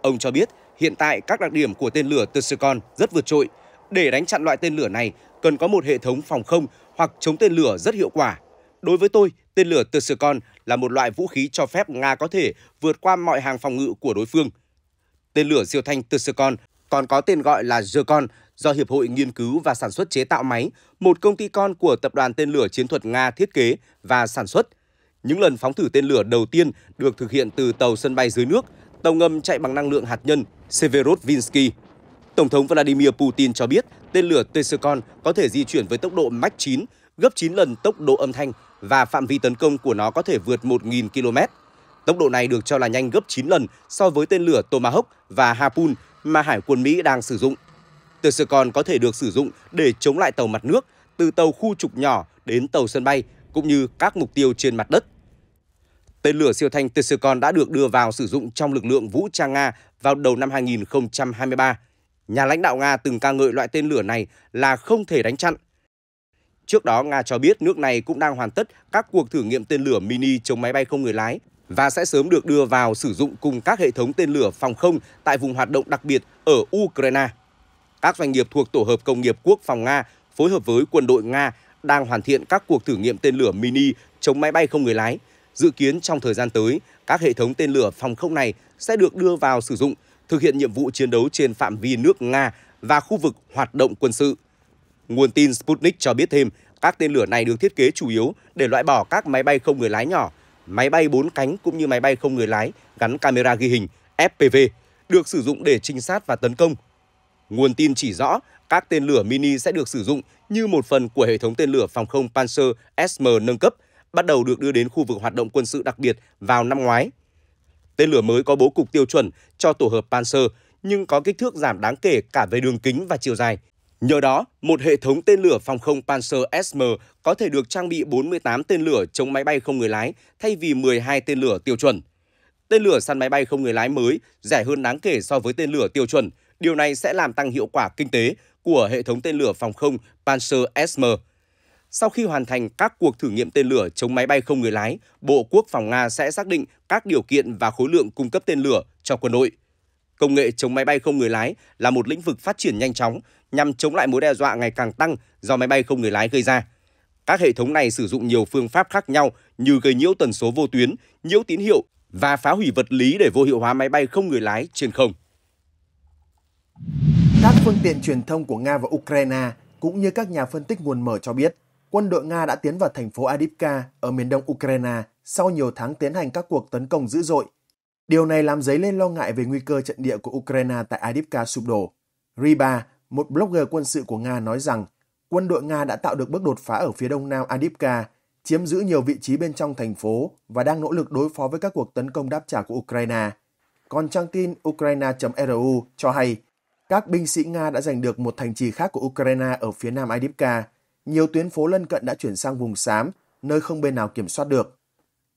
Ông cho biết hiện tại các đặc điểm của tên lửa Tersikon rất vượt trội. Để đánh chặn loại tên lửa này, cần có một hệ thống phòng không hoặc chống tên lửa rất hiệu quả. Đối với tôi, tên lửa Tersikon là một loại vũ khí cho phép Nga có thể vượt qua mọi hàng phòng ngự của đối phương. Tên lửa siêu thanh Tersikon còn có tên gọi là Zircon do Hiệp hội Nghiên cứu và Sản xuất Chế tạo Máy, một công ty con của Tập đoàn Tên lửa Chiến thuật Nga thiết kế và sản xuất. Những lần phóng thử tên lửa đầu tiên được thực hiện từ tàu sân bay dưới nước, tàu ngầm chạy bằng năng lượng hạt nhân Severodvinsky. Tổng thống Vladimir Putin cho biết tên lửa Tesecon có thể di chuyển với tốc độ Mach 9, gấp 9 lần tốc độ âm thanh và phạm vi tấn công của nó có thể vượt 1.000 km. Tốc độ này được cho là nhanh gấp 9 lần so với tên lửa Tomahawk và Harpoon mà Hải quân Mỹ đang sử dụng. Từ sự còn có thể được sử dụng để chống lại tàu mặt nước, từ tàu khu trục nhỏ đến tàu sân bay, cũng như các mục tiêu trên mặt đất. Tên lửa siêu thanh Tsycon đã được đưa vào sử dụng trong lực lượng vũ trang Nga vào đầu năm 2023. Nhà lãnh đạo Nga từng ca ngợi loại tên lửa này là không thể đánh chặn. Trước đó, Nga cho biết nước này cũng đang hoàn tất các cuộc thử nghiệm tên lửa mini chống máy bay không người lái và sẽ sớm được đưa vào sử dụng cùng các hệ thống tên lửa phòng không tại vùng hoạt động đặc biệt ở Ukraine. Các doanh nghiệp thuộc Tổ hợp Công nghiệp Quốc phòng Nga phối hợp với quân đội Nga đang hoàn thiện các cuộc thử nghiệm tên lửa mini chống máy bay không người lái. Dự kiến trong thời gian tới, các hệ thống tên lửa phòng không này sẽ được đưa vào sử dụng, thực hiện nhiệm vụ chiến đấu trên phạm vi nước Nga và khu vực hoạt động quân sự. Nguồn tin Sputnik cho biết thêm, các tên lửa này được thiết kế chủ yếu để loại bỏ các máy bay không người lái nhỏ, máy bay bốn cánh cũng như máy bay không người lái gắn camera ghi hình FPV được sử dụng để trinh sát và tấn công. Nguồn tin chỉ rõ các tên lửa mini sẽ được sử dụng như một phần của hệ thống tên lửa phòng không Panzer SM nâng cấp, bắt đầu được đưa đến khu vực hoạt động quân sự đặc biệt vào năm ngoái. Tên lửa mới có bố cục tiêu chuẩn cho tổ hợp Panzer nhưng có kích thước giảm đáng kể cả về đường kính và chiều dài – Nhờ đó, một hệ thống tên lửa phòng không Panzer SM có thể được trang bị 48 tên lửa chống máy bay không người lái thay vì 12 tên lửa tiêu chuẩn. Tên lửa săn máy bay không người lái mới rẻ hơn đáng kể so với tên lửa tiêu chuẩn. Điều này sẽ làm tăng hiệu quả kinh tế của hệ thống tên lửa phòng không Panzer SM. Sau khi hoàn thành các cuộc thử nghiệm tên lửa chống máy bay không người lái, Bộ Quốc phòng Nga sẽ xác định các điều kiện và khối lượng cung cấp tên lửa cho quân đội công nghệ chống máy bay không người lái là một lĩnh vực phát triển nhanh chóng nhằm chống lại mối đe dọa ngày càng tăng do máy bay không người lái gây ra. Các hệ thống này sử dụng nhiều phương pháp khác nhau như gây nhiễu tần số vô tuyến, nhiễu tín hiệu và phá hủy vật lý để vô hiệu hóa máy bay không người lái trên không. Các phương tiện truyền thông của Nga và Ukraine cũng như các nhà phân tích nguồn mở cho biết, quân đội Nga đã tiến vào thành phố Adivka ở miền đông Ukraine sau nhiều tháng tiến hành các cuộc tấn công dữ dội Điều này làm dấy lên lo ngại về nguy cơ trận địa của Ukraine tại Adipka sụp đổ. Riba, một blogger quân sự của Nga nói rằng quân đội Nga đã tạo được bước đột phá ở phía đông nam Adipka, chiếm giữ nhiều vị trí bên trong thành phố và đang nỗ lực đối phó với các cuộc tấn công đáp trả của Ukraine. Còn trang tin Ukraine.ru cho hay các binh sĩ Nga đã giành được một thành trì khác của Ukraine ở phía nam Adipka. Nhiều tuyến phố lân cận đã chuyển sang vùng xám, nơi không bên nào kiểm soát được.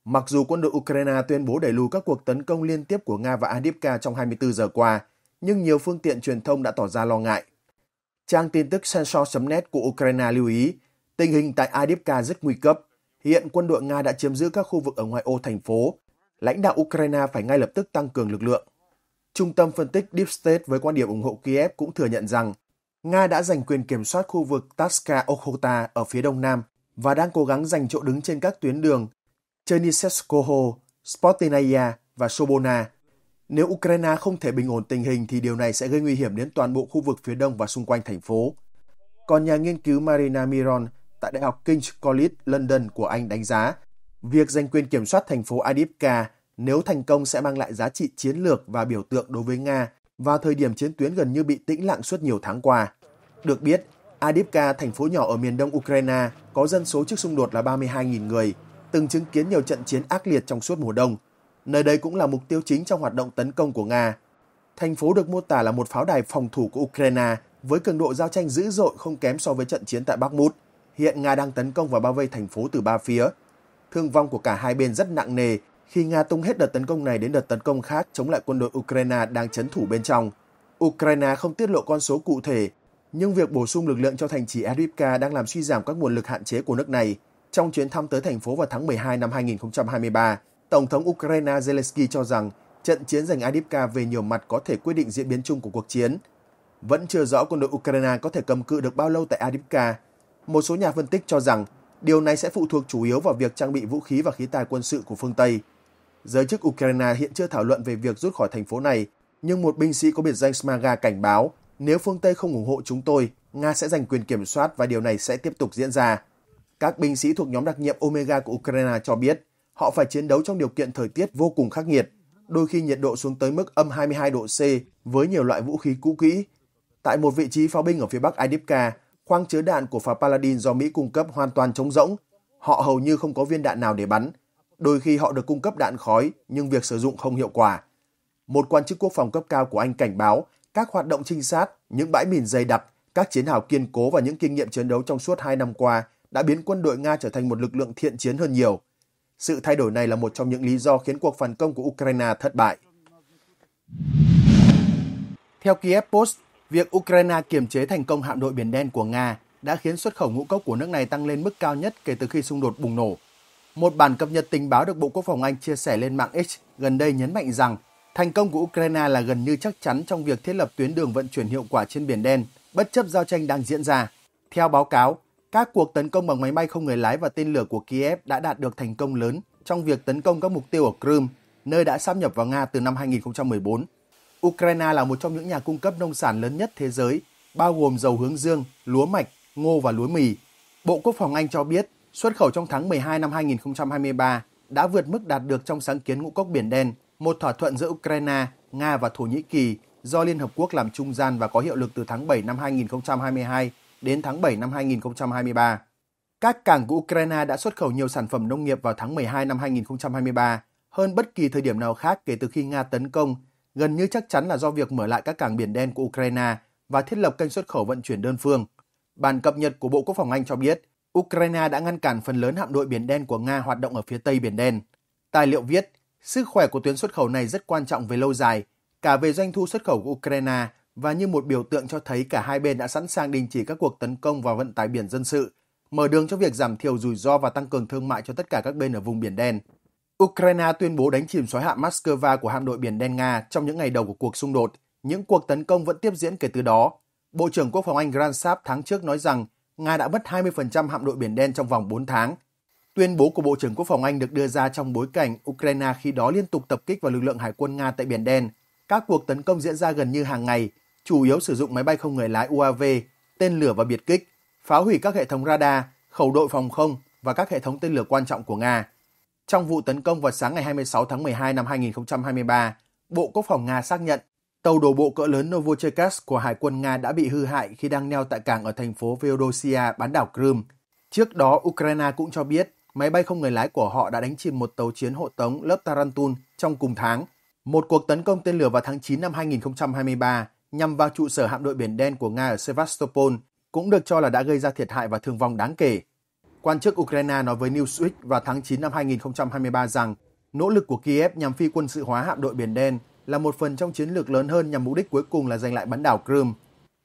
Mặc dù quân đội Ukraine tuyên bố đẩy lùi các cuộc tấn công liên tiếp của Nga và Adipka trong 24 giờ qua, nhưng nhiều phương tiện truyền thông đã tỏ ra lo ngại. Trang tin tức Sensor.net của Ukraine lưu ý, tình hình tại Adipka rất nguy cấp. Hiện quân đội Nga đã chiếm giữ các khu vực ở ngoại ô thành phố. Lãnh đạo Ukraine phải ngay lập tức tăng cường lực lượng. Trung tâm phân tích Deep State với quan điểm ủng hộ Kiev cũng thừa nhận rằng Nga đã giành quyền kiểm soát khu vực Taska Okhota ở phía đông nam và đang cố gắng giành chỗ đứng trên các tuyến đường Chernyshevskoho, Sportinaya và Sobona. Nếu Ukraine không thể bình ổn tình hình thì điều này sẽ gây nguy hiểm đến toàn bộ khu vực phía đông và xung quanh thành phố. Còn nhà nghiên cứu Marina Miron tại Đại học King's College London của Anh đánh giá, việc giành quyền kiểm soát thành phố Adivka nếu thành công sẽ mang lại giá trị chiến lược và biểu tượng đối với Nga vào thời điểm chiến tuyến gần như bị tĩnh lặng suốt nhiều tháng qua. Được biết, Adivka, thành phố nhỏ ở miền đông Ukraine, có dân số trước xung đột là 32.000 người, từng chứng kiến nhiều trận chiến ác liệt trong suốt mùa đông. Nơi đây cũng là mục tiêu chính trong hoạt động tấn công của Nga. Thành phố được mô tả là một pháo đài phòng thủ của Ukraine với cường độ giao tranh dữ dội không kém so với trận chiến tại Bakhmut. Hiện Nga đang tấn công và bao vây thành phố từ ba phía. Thương vong của cả hai bên rất nặng nề khi Nga tung hết đợt tấn công này đến đợt tấn công khác chống lại quân đội Ukraine đang chấn thủ bên trong. Ukraine không tiết lộ con số cụ thể, nhưng việc bổ sung lực lượng cho thành trì adipka đang làm suy giảm các nguồn lực hạn chế của nước này. Trong chuyến thăm tới thành phố vào tháng 12 năm 2023, Tổng thống Ukraine Zelensky cho rằng trận chiến giành Adipka về nhiều mặt có thể quyết định diễn biến chung của cuộc chiến. Vẫn chưa rõ quân đội Ukraine có thể cầm cự được bao lâu tại Adipka. Một số nhà phân tích cho rằng điều này sẽ phụ thuộc chủ yếu vào việc trang bị vũ khí và khí tài quân sự của phương Tây. Giới chức Ukraine hiện chưa thảo luận về việc rút khỏi thành phố này, nhưng một binh sĩ có biệt danh Smaga cảnh báo nếu phương Tây không ủng hộ chúng tôi, Nga sẽ giành quyền kiểm soát và điều này sẽ tiếp tục diễn ra. Các binh sĩ thuộc nhóm đặc nhiệm Omega của Ukraine cho biết họ phải chiến đấu trong điều kiện thời tiết vô cùng khắc nghiệt, đôi khi nhiệt độ xuống tới mức âm 22 độ C với nhiều loại vũ khí cũ kỹ. Tại một vị trí pháo binh ở phía bắc Idivka, khoang chứa đạn của pháo Paladin do Mỹ cung cấp hoàn toàn trống rỗng. Họ hầu như không có viên đạn nào để bắn. Đôi khi họ được cung cấp đạn khói, nhưng việc sử dụng không hiệu quả. Một quan chức quốc phòng cấp cao của Anh cảnh báo các hoạt động trinh sát, những bãi mìn dày đặc, các chiến hào kiên cố và những kinh nghiệm chiến đấu trong suốt hai năm qua đã biến quân đội Nga trở thành một lực lượng thiện chiến hơn nhiều. Sự thay đổi này là một trong những lý do khiến cuộc phản công của Ukraine thất bại. Theo Kiev Post, việc Ukraine kiểm chế thành công hạm đội Biển Đen của Nga đã khiến xuất khẩu ngũ cốc của nước này tăng lên mức cao nhất kể từ khi xung đột bùng nổ. Một bản cập nhật tình báo được Bộ Quốc phòng Anh chia sẻ lên mạng X gần đây nhấn mạnh rằng thành công của Ukraine là gần như chắc chắn trong việc thiết lập tuyến đường vận chuyển hiệu quả trên Biển Đen, bất chấp giao tranh đang diễn ra. Theo báo cáo, các cuộc tấn công bằng máy bay không người lái và tên lửa của Kiev đã đạt được thành công lớn trong việc tấn công các mục tiêu ở Crimea, nơi đã sáp nhập vào Nga từ năm 2014. Ukraine là một trong những nhà cung cấp nông sản lớn nhất thế giới, bao gồm dầu hướng dương, lúa mạch, ngô và lúa mì. Bộ Quốc phòng Anh cho biết, xuất khẩu trong tháng 12 năm 2023 đã vượt mức đạt được trong sáng kiến ngũ cốc biển đen, một thỏa thuận giữa Ukraine, Nga và Thổ Nhĩ Kỳ do Liên Hợp Quốc làm trung gian và có hiệu lực từ tháng 7 năm 2022 đến tháng 7 năm 2023. Các cảng của Ukraine đã xuất khẩu nhiều sản phẩm nông nghiệp vào tháng 12 năm 2023, hơn bất kỳ thời điểm nào khác kể từ khi Nga tấn công, gần như chắc chắn là do việc mở lại các cảng biển đen của Ukraine và thiết lập kênh xuất khẩu vận chuyển đơn phương. Bản cập nhật của Bộ Quốc phòng Anh cho biết, Ukraine đã ngăn cản phần lớn hạm đội biển đen của Nga hoạt động ở phía tây biển đen. Tài liệu viết, sức khỏe của tuyến xuất khẩu này rất quan trọng về lâu dài, cả về doanh thu xuất khẩu của Ukraine và như một biểu tượng cho thấy cả hai bên đã sẵn sàng đình chỉ các cuộc tấn công vào vận tải biển dân sự, mở đường cho việc giảm thiểu rủi ro và tăng cường thương mại cho tất cả các bên ở vùng Biển Đen. Ukraine tuyên bố đánh chìm sói hạm Moscow của hạm đội Biển Đen Nga trong những ngày đầu của cuộc xung đột. Những cuộc tấn công vẫn tiếp diễn kể từ đó. Bộ trưởng Quốc phòng Anh Grant Saab tháng trước nói rằng Nga đã mất 20% hạm đội Biển Đen trong vòng 4 tháng. Tuyên bố của Bộ trưởng Quốc phòng Anh được đưa ra trong bối cảnh Ukraine khi đó liên tục tập kích vào lực lượng hải quân Nga tại Biển Đen. Các cuộc tấn công diễn ra gần như hàng ngày chủ yếu sử dụng máy bay không người lái UAV, tên lửa và biệt kích, phá hủy các hệ thống radar, khẩu đội phòng không và các hệ thống tên lửa quan trọng của Nga. Trong vụ tấn công vào sáng ngày 26 tháng 12 năm 2023, Bộ Quốc phòng Nga xác nhận tàu đổ bộ cỡ lớn Novocherkassk của Hải quân Nga đã bị hư hại khi đang neo tại cảng ở thành phố Feodosia, bán đảo Crimea. Trước đó, Ukraine cũng cho biết máy bay không người lái của họ đã đánh chìm một tàu chiến hộ tống lớp Tarantul trong cùng tháng. Một cuộc tấn công tên lửa vào tháng 9 năm 2023 nhằm vào trụ sở hạm đội Biển Đen của Nga ở Sevastopol cũng được cho là đã gây ra thiệt hại và thương vong đáng kể. Quan chức Ukraine nói với Newsweek vào tháng 9 năm 2023 rằng nỗ lực của Kiev nhằm phi quân sự hóa hạm đội Biển Đen là một phần trong chiến lược lớn hơn nhằm mục đích cuối cùng là giành lại bán đảo Crimea.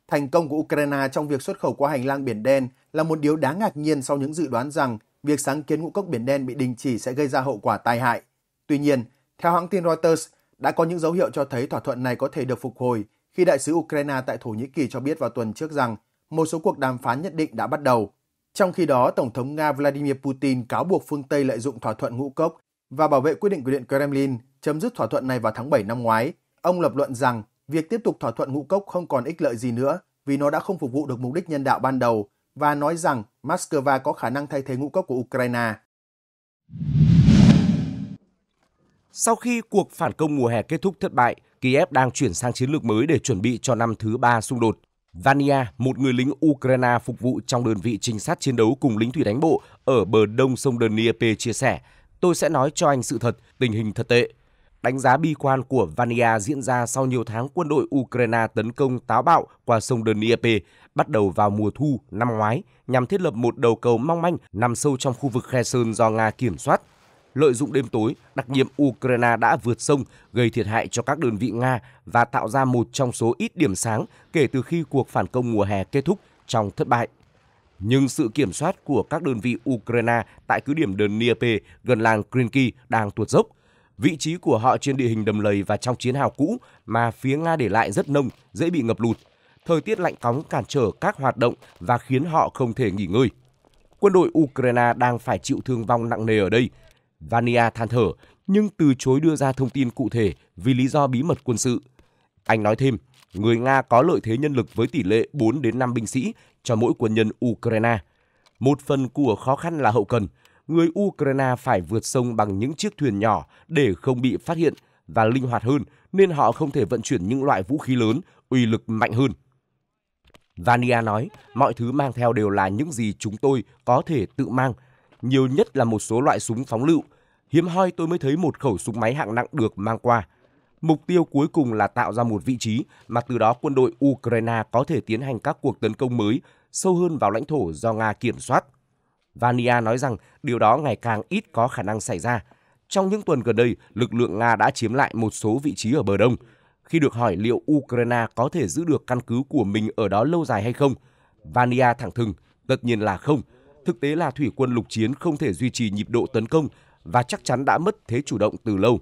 Thành công của Ukraine trong việc xuất khẩu qua hành lang Biển Đen là một điều đáng ngạc nhiên sau những dự đoán rằng việc sáng kiến ngũ cốc Biển Đen bị đình chỉ sẽ gây ra hậu quả tai hại. Tuy nhiên, theo hãng tin Reuters, đã có những dấu hiệu cho thấy thỏa thuận này có thể được phục hồi khi đại sứ Ukraine tại Thổ Nhĩ Kỳ cho biết vào tuần trước rằng một số cuộc đàm phán nhất định đã bắt đầu. Trong khi đó, Tổng thống Nga Vladimir Putin cáo buộc phương Tây lợi dụng thỏa thuận ngũ cốc và bảo vệ quyết định của Điện Kremlin chấm dứt thỏa thuận này vào tháng 7 năm ngoái. Ông lập luận rằng việc tiếp tục thỏa thuận ngũ cốc không còn ích lợi gì nữa vì nó đã không phục vụ được mục đích nhân đạo ban đầu và nói rằng Moscow có khả năng thay thế ngũ cốc của Ukraine. Sau khi cuộc phản công mùa hè kết thúc thất bại, Kiev đang chuyển sang chiến lược mới để chuẩn bị cho năm thứ ba xung đột. Vania, một người lính Ukraine phục vụ trong đơn vị trinh sát chiến đấu cùng lính thủy đánh bộ ở bờ đông sông Đờn Dnieper chia sẻ, tôi sẽ nói cho anh sự thật, tình hình thật tệ. Đánh giá bi quan của Vania diễn ra sau nhiều tháng quân đội Ukraine tấn công táo bạo qua sông Đờn Dnieper, bắt đầu vào mùa thu năm ngoái, nhằm thiết lập một đầu cầu mong manh nằm sâu trong khu vực Kherson do Nga kiểm soát lợi dụng đêm tối, đặc nhiệm Ukraine đã vượt sông gây thiệt hại cho các đơn vị Nga và tạo ra một trong số ít điểm sáng kể từ khi cuộc phản công mùa hè kết thúc trong thất bại. Nhưng sự kiểm soát của các đơn vị Ukraine tại cứ điểm Dnieper gần làng Krinky đang tuột dốc. Vị trí của họ trên địa hình đầm lầy và trong chiến hào cũ mà phía Nga để lại rất nông, dễ bị ngập lụt. Thời tiết lạnh cóng cản trở các hoạt động và khiến họ không thể nghỉ ngơi quân đội Ukraine đang phải chịu thương vong nặng nề ở đây Vania than thở nhưng từ chối đưa ra thông tin cụ thể vì lý do bí mật quân sự. Anh nói thêm, người Nga có lợi thế nhân lực với tỷ lệ 4 đến 5 binh sĩ cho mỗi quân nhân Ukraine. Một phần của khó khăn là hậu cần. Người Ukraine phải vượt sông bằng những chiếc thuyền nhỏ để không bị phát hiện và linh hoạt hơn nên họ không thể vận chuyển những loại vũ khí lớn, uy lực mạnh hơn. Vania nói, mọi thứ mang theo đều là những gì chúng tôi có thể tự mang – nhiều nhất là một số loại súng phóng lựu. Hiếm hoi tôi mới thấy một khẩu súng máy hạng nặng được mang qua. Mục tiêu cuối cùng là tạo ra một vị trí mà từ đó quân đội Ukraine có thể tiến hành các cuộc tấn công mới sâu hơn vào lãnh thổ do Nga kiểm soát. Vania nói rằng điều đó ngày càng ít có khả năng xảy ra. Trong những tuần gần đây, lực lượng Nga đã chiếm lại một số vị trí ở bờ đông. Khi được hỏi liệu Ukraine có thể giữ được căn cứ của mình ở đó lâu dài hay không, Vania thẳng thừng, tất nhiên là không – Thực tế là thủy quân lục chiến không thể duy trì nhịp độ tấn công và chắc chắn đã mất thế chủ động từ lâu.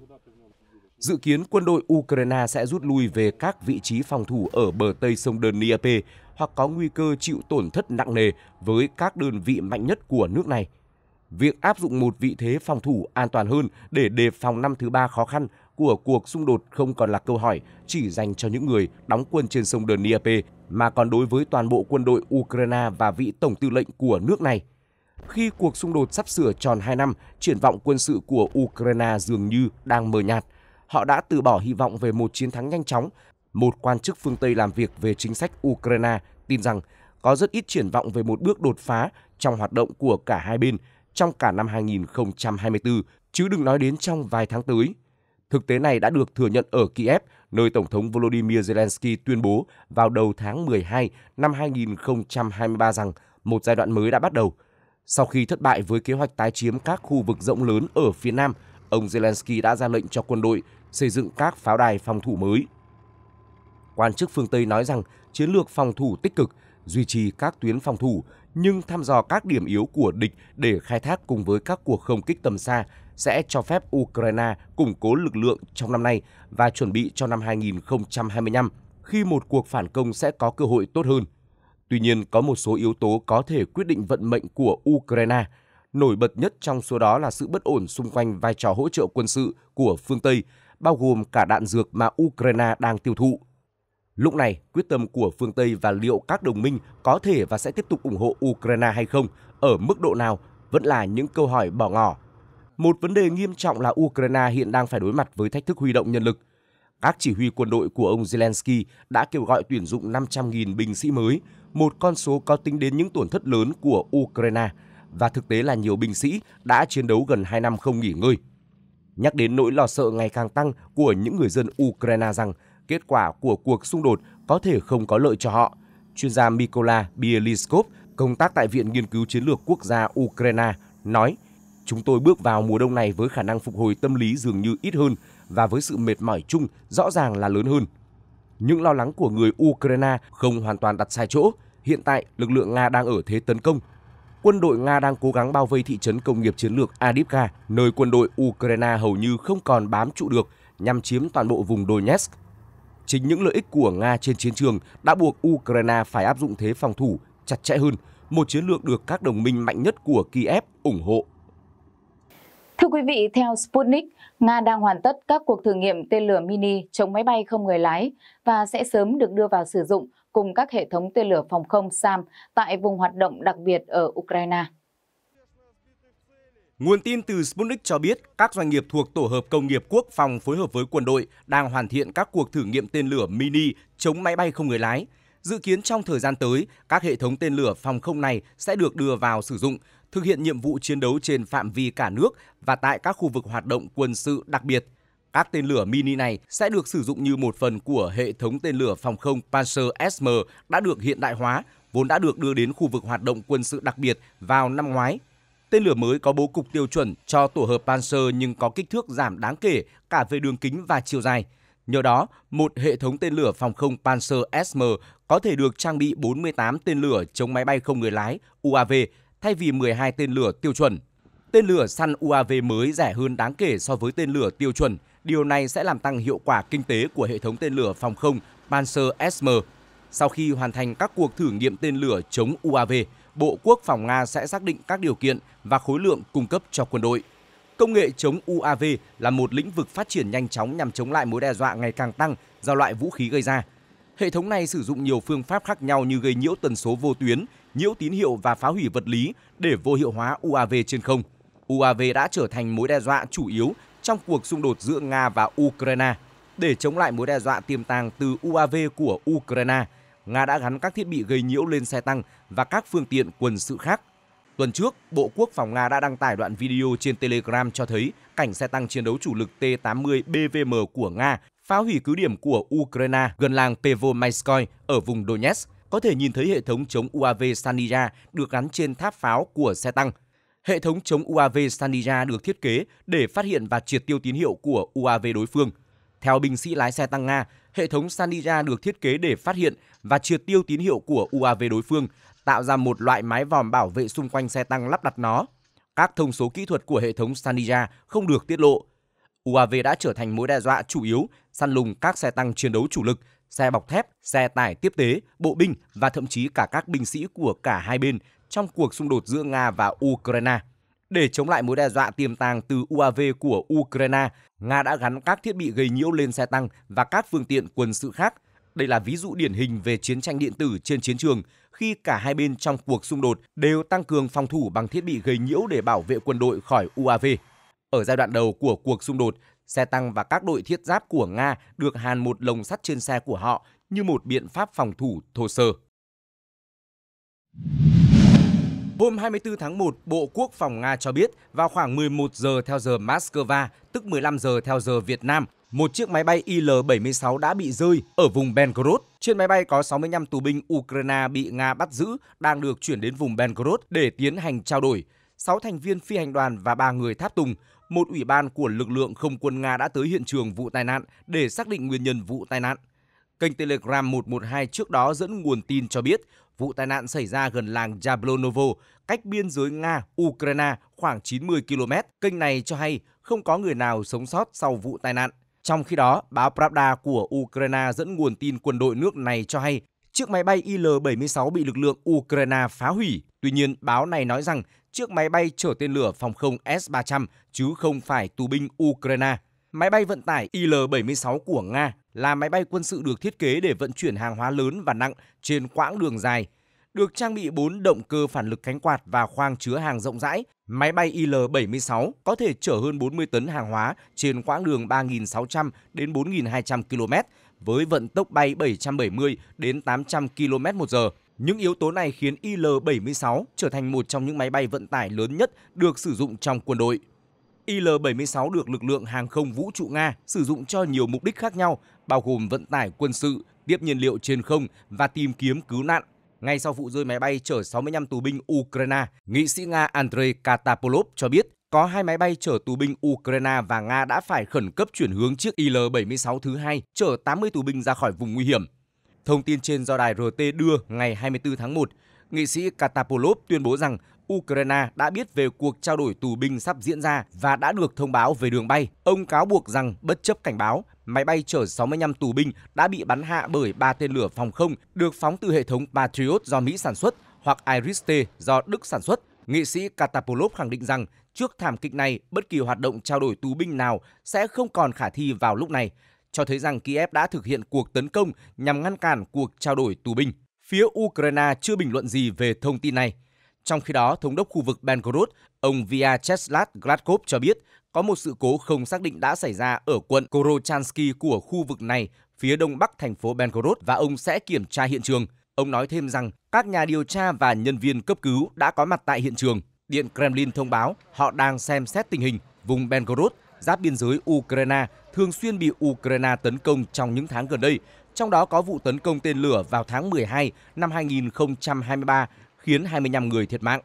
Dự kiến quân đội Ukraine sẽ rút lui về các vị trí phòng thủ ở bờ tây sông Đơn Dnieper hoặc có nguy cơ chịu tổn thất nặng nề với các đơn vị mạnh nhất của nước này. Việc áp dụng một vị thế phòng thủ an toàn hơn để đề phòng năm thứ ba khó khăn của cuộc xung đột không còn là câu hỏi chỉ dành cho những người đóng quân trên sông Dnieper mà còn đối với toàn bộ quân đội Ukraine và vị tổng tư lệnh của nước này – khi cuộc xung đột sắp sửa tròn 2 năm, triển vọng quân sự của Ukraine dường như đang mờ nhạt. Họ đã từ bỏ hy vọng về một chiến thắng nhanh chóng. Một quan chức phương Tây làm việc về chính sách Ukraine tin rằng có rất ít triển vọng về một bước đột phá trong hoạt động của cả hai bên trong cả năm 2024, chứ đừng nói đến trong vài tháng tới. Thực tế này đã được thừa nhận ở Kiev, nơi Tổng thống Volodymyr Zelensky tuyên bố vào đầu tháng 12 năm 2023 rằng một giai đoạn mới đã bắt đầu – sau khi thất bại với kế hoạch tái chiếm các khu vực rộng lớn ở phía Nam, ông Zelensky đã ra lệnh cho quân đội xây dựng các pháo đài phòng thủ mới. Quan chức phương Tây nói rằng chiến lược phòng thủ tích cực duy trì các tuyến phòng thủ nhưng thăm dò các điểm yếu của địch để khai thác cùng với các cuộc không kích tầm xa sẽ cho phép Ukraine củng cố lực lượng trong năm nay và chuẩn bị cho năm 2025 khi một cuộc phản công sẽ có cơ hội tốt hơn. Tuy nhiên, có một số yếu tố có thể quyết định vận mệnh của Ukraine. Nổi bật nhất trong số đó là sự bất ổn xung quanh vai trò hỗ trợ quân sự của phương Tây, bao gồm cả đạn dược mà Ukraine đang tiêu thụ. Lúc này, quyết tâm của phương Tây và liệu các đồng minh có thể và sẽ tiếp tục ủng hộ Ukraine hay không, ở mức độ nào, vẫn là những câu hỏi bỏ ngỏ. Một vấn đề nghiêm trọng là Ukraine hiện đang phải đối mặt với thách thức huy động nhân lực. Các chỉ huy quân đội của ông Zelensky đã kêu gọi tuyển dụng 500.000 binh sĩ mới, một con số có tính đến những tổn thất lớn của Ukraine và thực tế là nhiều binh sĩ đã chiến đấu gần 2 năm không nghỉ ngơi. Nhắc đến nỗi lo sợ ngày càng tăng của những người dân Ukraine rằng kết quả của cuộc xung đột có thể không có lợi cho họ, chuyên gia Mikola Bieliskov, công tác tại Viện Nghiên cứu Chiến lược Quốc gia Ukraine, nói Chúng tôi bước vào mùa đông này với khả năng phục hồi tâm lý dường như ít hơn và với sự mệt mỏi chung rõ ràng là lớn hơn. Những lo lắng của người Ukraine không hoàn toàn đặt sai chỗ, Hiện tại, lực lượng Nga đang ở thế tấn công. Quân đội Nga đang cố gắng bao vây thị trấn công nghiệp chiến lược Adivka, nơi quân đội Ukraine hầu như không còn bám trụ được nhằm chiếm toàn bộ vùng Donetsk. Chính những lợi ích của Nga trên chiến trường đã buộc Ukraine phải áp dụng thế phòng thủ chặt chẽ hơn, một chiến lược được các đồng minh mạnh nhất của Kiev ủng hộ. Thưa quý vị, theo Sputnik, Nga đang hoàn tất các cuộc thử nghiệm tên lửa mini chống máy bay không người lái và sẽ sớm được đưa vào sử dụng cùng các hệ thống tên lửa phòng không SAM tại vùng hoạt động đặc biệt ở Ukraine. Nguồn tin từ Sputnik cho biết các doanh nghiệp thuộc Tổ hợp Công nghiệp Quốc phòng phối hợp với quân đội đang hoàn thiện các cuộc thử nghiệm tên lửa mini chống máy bay không người lái. Dự kiến trong thời gian tới, các hệ thống tên lửa phòng không này sẽ được đưa vào sử dụng, thực hiện nhiệm vụ chiến đấu trên phạm vi cả nước và tại các khu vực hoạt động quân sự đặc biệt – các tên lửa mini này sẽ được sử dụng như một phần của hệ thống tên lửa phòng không Panzer SM đã được hiện đại hóa, vốn đã được đưa đến khu vực hoạt động quân sự đặc biệt vào năm ngoái. Tên lửa mới có bố cục tiêu chuẩn cho tổ hợp Panzer nhưng có kích thước giảm đáng kể cả về đường kính và chiều dài. Nhờ đó, một hệ thống tên lửa phòng không Panzer SM có thể được trang bị 48 tên lửa chống máy bay không người lái UAV thay vì 12 tên lửa tiêu chuẩn. Tên lửa săn UAV mới rẻ hơn đáng kể so với tên lửa tiêu chuẩn – Điều này sẽ làm tăng hiệu quả kinh tế của hệ thống tên lửa phòng không Panzer SM. Sau khi hoàn thành các cuộc thử nghiệm tên lửa chống UAV, Bộ Quốc phòng Nga sẽ xác định các điều kiện và khối lượng cung cấp cho quân đội. Công nghệ chống UAV là một lĩnh vực phát triển nhanh chóng nhằm chống lại mối đe dọa ngày càng tăng do loại vũ khí gây ra. Hệ thống này sử dụng nhiều phương pháp khác nhau như gây nhiễu tần số vô tuyến, nhiễu tín hiệu và phá hủy vật lý để vô hiệu hóa UAV trên không. UAV đã trở thành mối đe dọa chủ yếu trong cuộc xung đột giữa Nga và Ukraine. Để chống lại mối đe dọa tiềm tàng từ UAV của Ukraine, Nga đã gắn các thiết bị gây nhiễu lên xe tăng và các phương tiện quân sự khác. Tuần trước, Bộ Quốc phòng Nga đã đăng tải đoạn video trên Telegram cho thấy cảnh xe tăng chiến đấu chủ lực T-80 BVM của Nga phá hủy cứ điểm của Ukraine gần làng Pevomayskoy ở vùng Donetsk. Có thể nhìn thấy hệ thống chống UAV Sanija được gắn trên tháp pháo của xe tăng – hệ thống chống UAV Sanija được thiết kế để phát hiện và triệt tiêu tín hiệu của UAV đối phương. Theo binh sĩ lái xe tăng Nga, hệ thống Sanija được thiết kế để phát hiện và triệt tiêu tín hiệu của UAV đối phương, tạo ra một loại mái vòm bảo vệ xung quanh xe tăng lắp đặt nó. Các thông số kỹ thuật của hệ thống Sanija không được tiết lộ. UAV đã trở thành mối đe dọa chủ yếu, săn lùng các xe tăng chiến đấu chủ lực, xe bọc thép, xe tải tiếp tế, bộ binh và thậm chí cả các binh sĩ của cả hai bên trong cuộc xung đột giữa Nga và Ukraine. Để chống lại mối đe dọa tiềm tàng từ UAV của Ukraine, Nga đã gắn các thiết bị gây nhiễu lên xe tăng và các phương tiện quân sự khác. Đây là ví dụ điển hình về chiến tranh điện tử trên chiến trường khi cả hai bên trong cuộc xung đột đều tăng cường phòng thủ bằng thiết bị gây nhiễu để bảo vệ quân đội khỏi UAV. Ở giai đoạn đầu của cuộc xung đột, xe tăng và các đội thiết giáp của Nga được hàn một lồng sắt trên xe của họ như một biện pháp phòng thủ thô sơ. Hôm 24 tháng 1, Bộ Quốc phòng Nga cho biết vào khoảng 11 giờ theo giờ Moscow, tức 15 giờ theo giờ Việt Nam, một chiếc máy bay IL-76 đã bị rơi ở vùng Belgorod. Trên máy bay có 65 tù binh Ukraine bị Nga bắt giữ đang được chuyển đến vùng Belgorod để tiến hành trao đổi. 6 thành viên phi hành đoàn và 3 người tháp tùng, một ủy ban của lực lượng không quân Nga đã tới hiện trường vụ tai nạn để xác định nguyên nhân vụ tai nạn. Kênh Telegram 112 trước đó dẫn nguồn tin cho biết vụ tai nạn xảy ra gần làng Jablonovo, cách biên giới Nga-Ukraine khoảng 90 km. Kênh này cho hay không có người nào sống sót sau vụ tai nạn. Trong khi đó, báo Pravda của Ukraine dẫn nguồn tin quân đội nước này cho hay chiếc máy bay IL-76 bị lực lượng Ukraine phá hủy. Tuy nhiên, báo này nói rằng chiếc máy bay chở tên lửa phòng không S-300 chứ không phải tù binh Ukraine. Máy bay vận tải IL-76 của Nga là máy bay quân sự được thiết kế để vận chuyển hàng hóa lớn và nặng trên quãng đường dài. Được trang bị 4 động cơ phản lực cánh quạt và khoang chứa hàng rộng rãi, máy bay IL-76 có thể chở hơn 40 tấn hàng hóa trên quãng đường 3.600 đến 4.200 km với vận tốc bay 770 đến 800 km một giờ. Những yếu tố này khiến IL-76 trở thành một trong những máy bay vận tải lớn nhất được sử dụng trong quân đội. IL-76 được lực lượng hàng không vũ trụ Nga sử dụng cho nhiều mục đích khác nhau, bao gồm vận tải quân sự, tiếp nhiên liệu trên không và tìm kiếm cứu nạn. Ngay sau vụ rơi máy bay chở 65 tù binh Ukraine, nghị sĩ Nga Andrei Katapolov cho biết có hai máy bay chở tù binh Ukraine và Nga đã phải khẩn cấp chuyển hướng chiếc IL-76 thứ hai chở 80 tù binh ra khỏi vùng nguy hiểm. Thông tin trên do đài RT đưa ngày 24 tháng 1, nghị sĩ Katapolov tuyên bố rằng Ukraine đã biết về cuộc trao đổi tù binh sắp diễn ra và đã được thông báo về đường bay. Ông cáo buộc rằng bất chấp cảnh báo, máy bay chở 65 tù binh đã bị bắn hạ bởi ba tên lửa phòng không được phóng từ hệ thống Patriot do Mỹ sản xuất hoặc Iris-T do Đức sản xuất. Nghị sĩ Katapolov khẳng định rằng trước thảm kịch này, bất kỳ hoạt động trao đổi tù binh nào sẽ không còn khả thi vào lúc này, cho thấy rằng Kiev đã thực hiện cuộc tấn công nhằm ngăn cản cuộc trao đổi tù binh. Phía Ukraine chưa bình luận gì về thông tin này. Trong khi đó, Thống đốc khu vực Belgorod, ông Vyacheslav Gladkov cho biết có một sự cố không xác định đã xảy ra ở quận Korochanski của khu vực này phía đông bắc thành phố Belgorod và ông sẽ kiểm tra hiện trường. Ông nói thêm rằng các nhà điều tra và nhân viên cấp cứu đã có mặt tại hiện trường. Điện Kremlin thông báo họ đang xem xét tình hình vùng Belgorod giáp biên giới Ukraine thường xuyên bị Ukraine tấn công trong những tháng gần đây, trong đó có vụ tấn công tên lửa vào tháng 12 năm 2023 khiến 25 người thiệt mạng.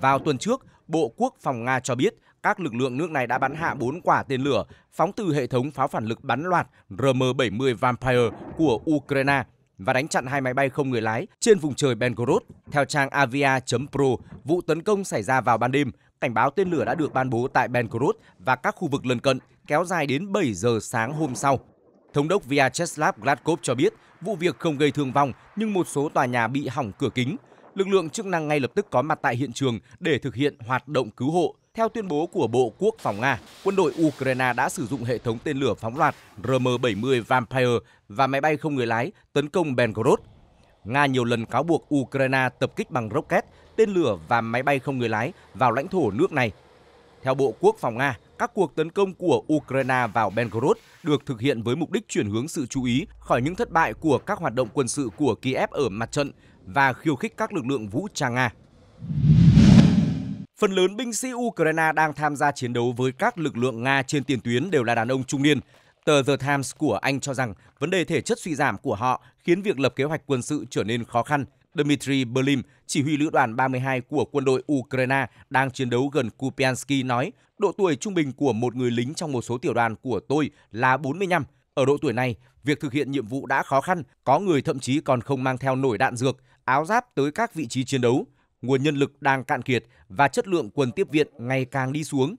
Vào tuần trước, Bộ Quốc phòng Nga cho biết các lực lượng nước này đã bắn hạ 4 quả tên lửa phóng từ hệ thống pháo phản lực bắn loạt RM-70 Vampire của Ukraine và đánh chặn hai máy bay không người lái trên vùng trời Belgorod. Theo trang avia.pro, vụ tấn công xảy ra vào ban đêm. Cảnh báo tên lửa đã được ban bố tại Belgorod và các khu vực lân cận, kéo dài đến 7 giờ sáng hôm sau. Thống đốc Vyacheslav Gladkov cho biết vụ việc không gây thương vong nhưng một số tòa nhà bị hỏng cửa kính. Lực lượng chức năng ngay lập tức có mặt tại hiện trường để thực hiện hoạt động cứu hộ. Theo tuyên bố của Bộ Quốc phòng Nga, quân đội Ukraine đã sử dụng hệ thống tên lửa phóng loạt RM-70 Vampire và máy bay không người lái tấn công Belgorod. Nga nhiều lần cáo buộc Ukraine tập kích bằng rocket, tên lửa và máy bay không người lái vào lãnh thổ nước này. Theo Bộ Quốc phòng Nga, các cuộc tấn công của Ukraine vào Belgorod được thực hiện với mục đích chuyển hướng sự chú ý khỏi những thất bại của các hoạt động quân sự của Kiev ở mặt trận và khiêu khích các lực lượng vũ trang Nga. Phần lớn binh sĩ Ukraine đang tham gia chiến đấu với các lực lượng Nga trên tiền tuyến đều là đàn ông trung niên. Tờ The Times của Anh cho rằng vấn đề thể chất suy giảm của họ khiến việc lập kế hoạch quân sự trở nên khó khăn. Dmitry Berlim, chỉ huy lữ đoàn 32 của quân đội Ukraine đang chiến đấu gần Kupiansk nói, độ tuổi trung bình của một người lính trong một số tiểu đoàn của tôi là 45. Ở độ tuổi này, việc thực hiện nhiệm vụ đã khó khăn, có người thậm chí còn không mang theo nổi đạn dược, áo giáp tới các vị trí chiến đấu nguồn nhân lực đang cạn kiệt và chất lượng quần tiếp viện ngày càng đi xuống.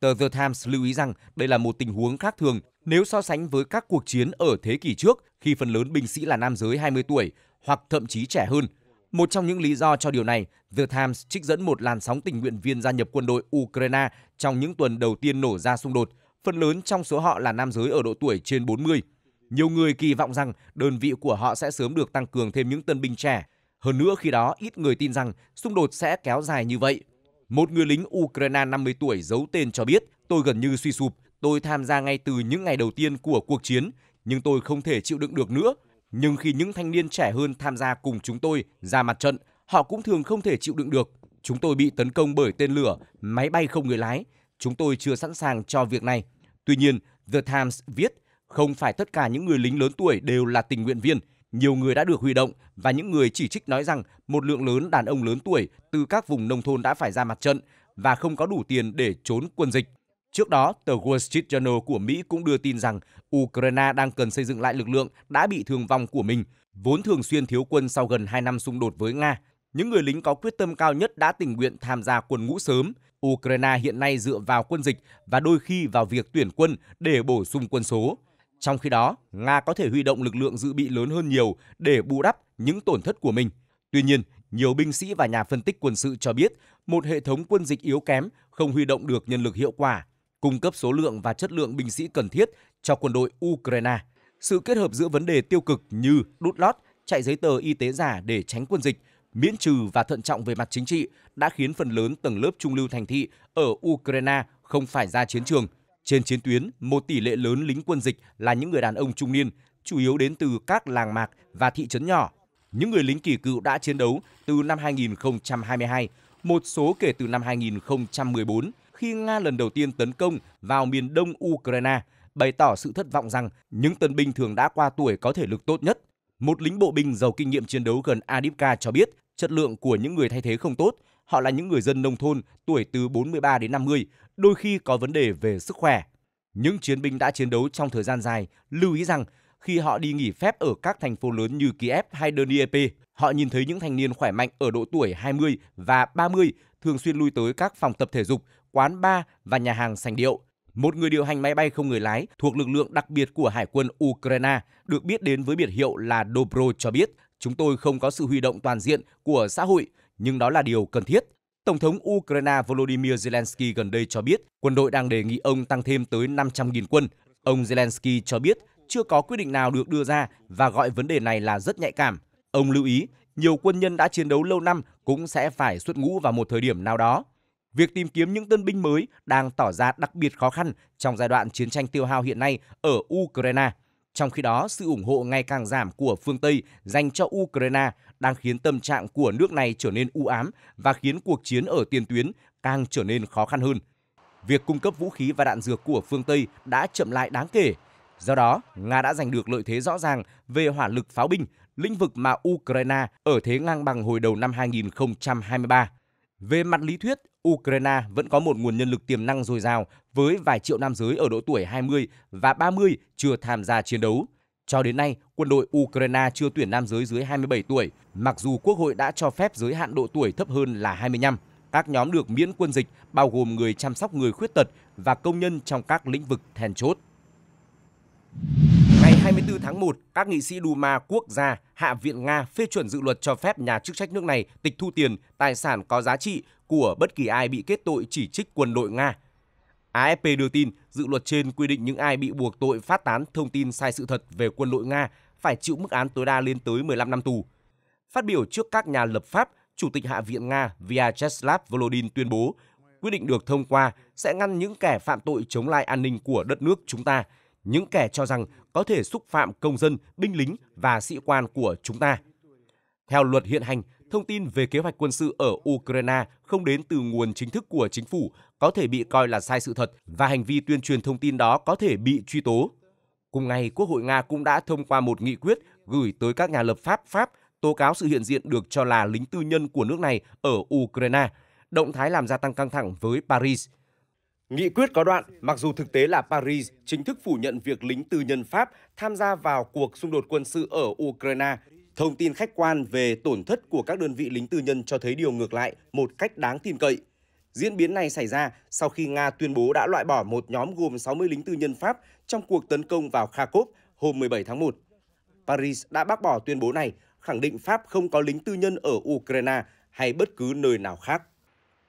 Tờ The Times lưu ý rằng đây là một tình huống khác thường nếu so sánh với các cuộc chiến ở thế kỷ trước khi phần lớn binh sĩ là nam giới 20 tuổi hoặc thậm chí trẻ hơn. Một trong những lý do cho điều này, The Times trích dẫn một làn sóng tình nguyện viên gia nhập quân đội Ukraine trong những tuần đầu tiên nổ ra xung đột, phần lớn trong số họ là nam giới ở độ tuổi trên 40. Nhiều người kỳ vọng rằng đơn vị của họ sẽ sớm được tăng cường thêm những tân binh trẻ hơn nữa khi đó ít người tin rằng xung đột sẽ kéo dài như vậy. Một người lính Ukraine 50 tuổi giấu tên cho biết, tôi gần như suy sụp, tôi tham gia ngay từ những ngày đầu tiên của cuộc chiến, nhưng tôi không thể chịu đựng được nữa. Nhưng khi những thanh niên trẻ hơn tham gia cùng chúng tôi ra mặt trận, họ cũng thường không thể chịu đựng được. Chúng tôi bị tấn công bởi tên lửa, máy bay không người lái. Chúng tôi chưa sẵn sàng cho việc này. Tuy nhiên, The Times viết, không phải tất cả những người lính lớn tuổi đều là tình nguyện viên nhiều người đã được huy động và những người chỉ trích nói rằng một lượng lớn đàn ông lớn tuổi từ các vùng nông thôn đã phải ra mặt trận và không có đủ tiền để trốn quân dịch. Trước đó, tờ Wall Street Journal của Mỹ cũng đưa tin rằng Ukraine đang cần xây dựng lại lực lượng đã bị thương vong của mình, vốn thường xuyên thiếu quân sau gần 2 năm xung đột với Nga. Những người lính có quyết tâm cao nhất đã tình nguyện tham gia quân ngũ sớm. Ukraine hiện nay dựa vào quân dịch và đôi khi vào việc tuyển quân để bổ sung quân số. Trong khi đó, Nga có thể huy động lực lượng dự bị lớn hơn nhiều để bù đắp những tổn thất của mình. Tuy nhiên, nhiều binh sĩ và nhà phân tích quân sự cho biết một hệ thống quân dịch yếu kém không huy động được nhân lực hiệu quả, cung cấp số lượng và chất lượng binh sĩ cần thiết cho quân đội Ukraine. Sự kết hợp giữa vấn đề tiêu cực như đút lót, chạy giấy tờ y tế giả để tránh quân dịch, miễn trừ và thận trọng về mặt chính trị đã khiến phần lớn tầng lớp trung lưu thành thị ở Ukraine không phải ra chiến trường – trên chiến tuyến, một tỷ lệ lớn lính quân dịch là những người đàn ông trung niên, chủ yếu đến từ các làng mạc và thị trấn nhỏ. Những người lính kỳ cựu đã chiến đấu từ năm 2022, một số kể từ năm 2014 khi Nga lần đầu tiên tấn công vào miền đông Ukraine, bày tỏ sự thất vọng rằng những tân binh thường đã qua tuổi có thể lực tốt nhất. Một lính bộ binh giàu kinh nghiệm chiến đấu gần Adipka cho biết chất lượng của những người thay thế không tốt Họ là những người dân nông thôn, tuổi từ 43 đến 50, đôi khi có vấn đề về sức khỏe. Những chiến binh đã chiến đấu trong thời gian dài lưu ý rằng khi họ đi nghỉ phép ở các thành phố lớn như Kiev hay Dnieper, họ nhìn thấy những thanh niên khỏe mạnh ở độ tuổi 20 và 30 thường xuyên lui tới các phòng tập thể dục, quán bar và nhà hàng sành điệu. Một người điều hành máy bay không người lái thuộc lực lượng đặc biệt của Hải quân Ukraine được biết đến với biệt hiệu là Dobro cho biết, chúng tôi không có sự huy động toàn diện của xã hội nhưng đó là điều cần thiết. Tổng thống Ukraine Volodymyr Zelensky gần đây cho biết quân đội đang đề nghị ông tăng thêm tới 500.000 quân. Ông Zelensky cho biết chưa có quyết định nào được đưa ra và gọi vấn đề này là rất nhạy cảm. Ông lưu ý, nhiều quân nhân đã chiến đấu lâu năm cũng sẽ phải xuất ngũ vào một thời điểm nào đó. Việc tìm kiếm những tân binh mới đang tỏ ra đặc biệt khó khăn trong giai đoạn chiến tranh tiêu hao hiện nay ở Ukraine. Trong khi đó, sự ủng hộ ngày càng giảm của phương Tây dành cho Ukraine đang khiến tâm trạng của nước này trở nên u ám và khiến cuộc chiến ở tiền tuyến càng trở nên khó khăn hơn. Việc cung cấp vũ khí và đạn dược của phương Tây đã chậm lại đáng kể. Do đó, Nga đã giành được lợi thế rõ ràng về hỏa lực pháo binh, lĩnh vực mà Ukraine ở thế ngang bằng hồi đầu năm 2023. Về mặt lý thuyết, Ukraine vẫn có một nguồn nhân lực tiềm năng dồi dào với vài triệu nam giới ở độ tuổi 20 và 30 chưa tham gia chiến đấu. Cho đến nay, quân đội Ukraine chưa tuyển nam giới dưới 27 tuổi, mặc dù quốc hội đã cho phép giới hạn độ tuổi thấp hơn là 25. Các nhóm được miễn quân dịch bao gồm người chăm sóc người khuyết tật và công nhân trong các lĩnh vực then chốt. Ngày 24 tháng 1, các nghị sĩ Duma quốc gia Hạ viện Nga phê chuẩn dự luật cho phép nhà chức trách nước này tịch thu tiền, tài sản có giá trị của bất kỳ ai bị kết tội chỉ trích quân đội Nga. AFP đưa tin, dự luật trên quy định những ai bị buộc tội phát tán thông tin sai sự thật về quân đội Nga phải chịu mức án tối đa lên tới 15 năm tù. Phát biểu trước các nhà lập pháp, Chủ tịch Hạ viện Nga Vyacheslav Volodin tuyên bố, quyết định được thông qua sẽ ngăn những kẻ phạm tội chống lại an ninh của đất nước chúng ta, những kẻ cho rằng có thể xúc phạm công dân, binh lính và sĩ quan của chúng ta. Theo luật hiện hành, thông tin về kế hoạch quân sự ở Ukraine không đến từ nguồn chính thức của chính phủ có thể bị coi là sai sự thật và hành vi tuyên truyền thông tin đó có thể bị truy tố. Cùng ngày, Quốc hội Nga cũng đã thông qua một nghị quyết gửi tới các nhà lập pháp Pháp tố cáo sự hiện diện được cho là lính tư nhân của nước này ở Ukraine, động thái làm gia tăng căng thẳng với Paris. Nghị quyết có đoạn, mặc dù thực tế là Paris chính thức phủ nhận việc lính tư nhân Pháp tham gia vào cuộc xung đột quân sự ở Ukraine, thông tin khách quan về tổn thất của các đơn vị lính tư nhân cho thấy điều ngược lại một cách đáng tin cậy. Diễn biến này xảy ra sau khi Nga tuyên bố đã loại bỏ một nhóm gồm 60 lính tư nhân Pháp trong cuộc tấn công vào Kharkov hôm 17 tháng 1. Paris đã bác bỏ tuyên bố này, khẳng định Pháp không có lính tư nhân ở Ukraine hay bất cứ nơi nào khác.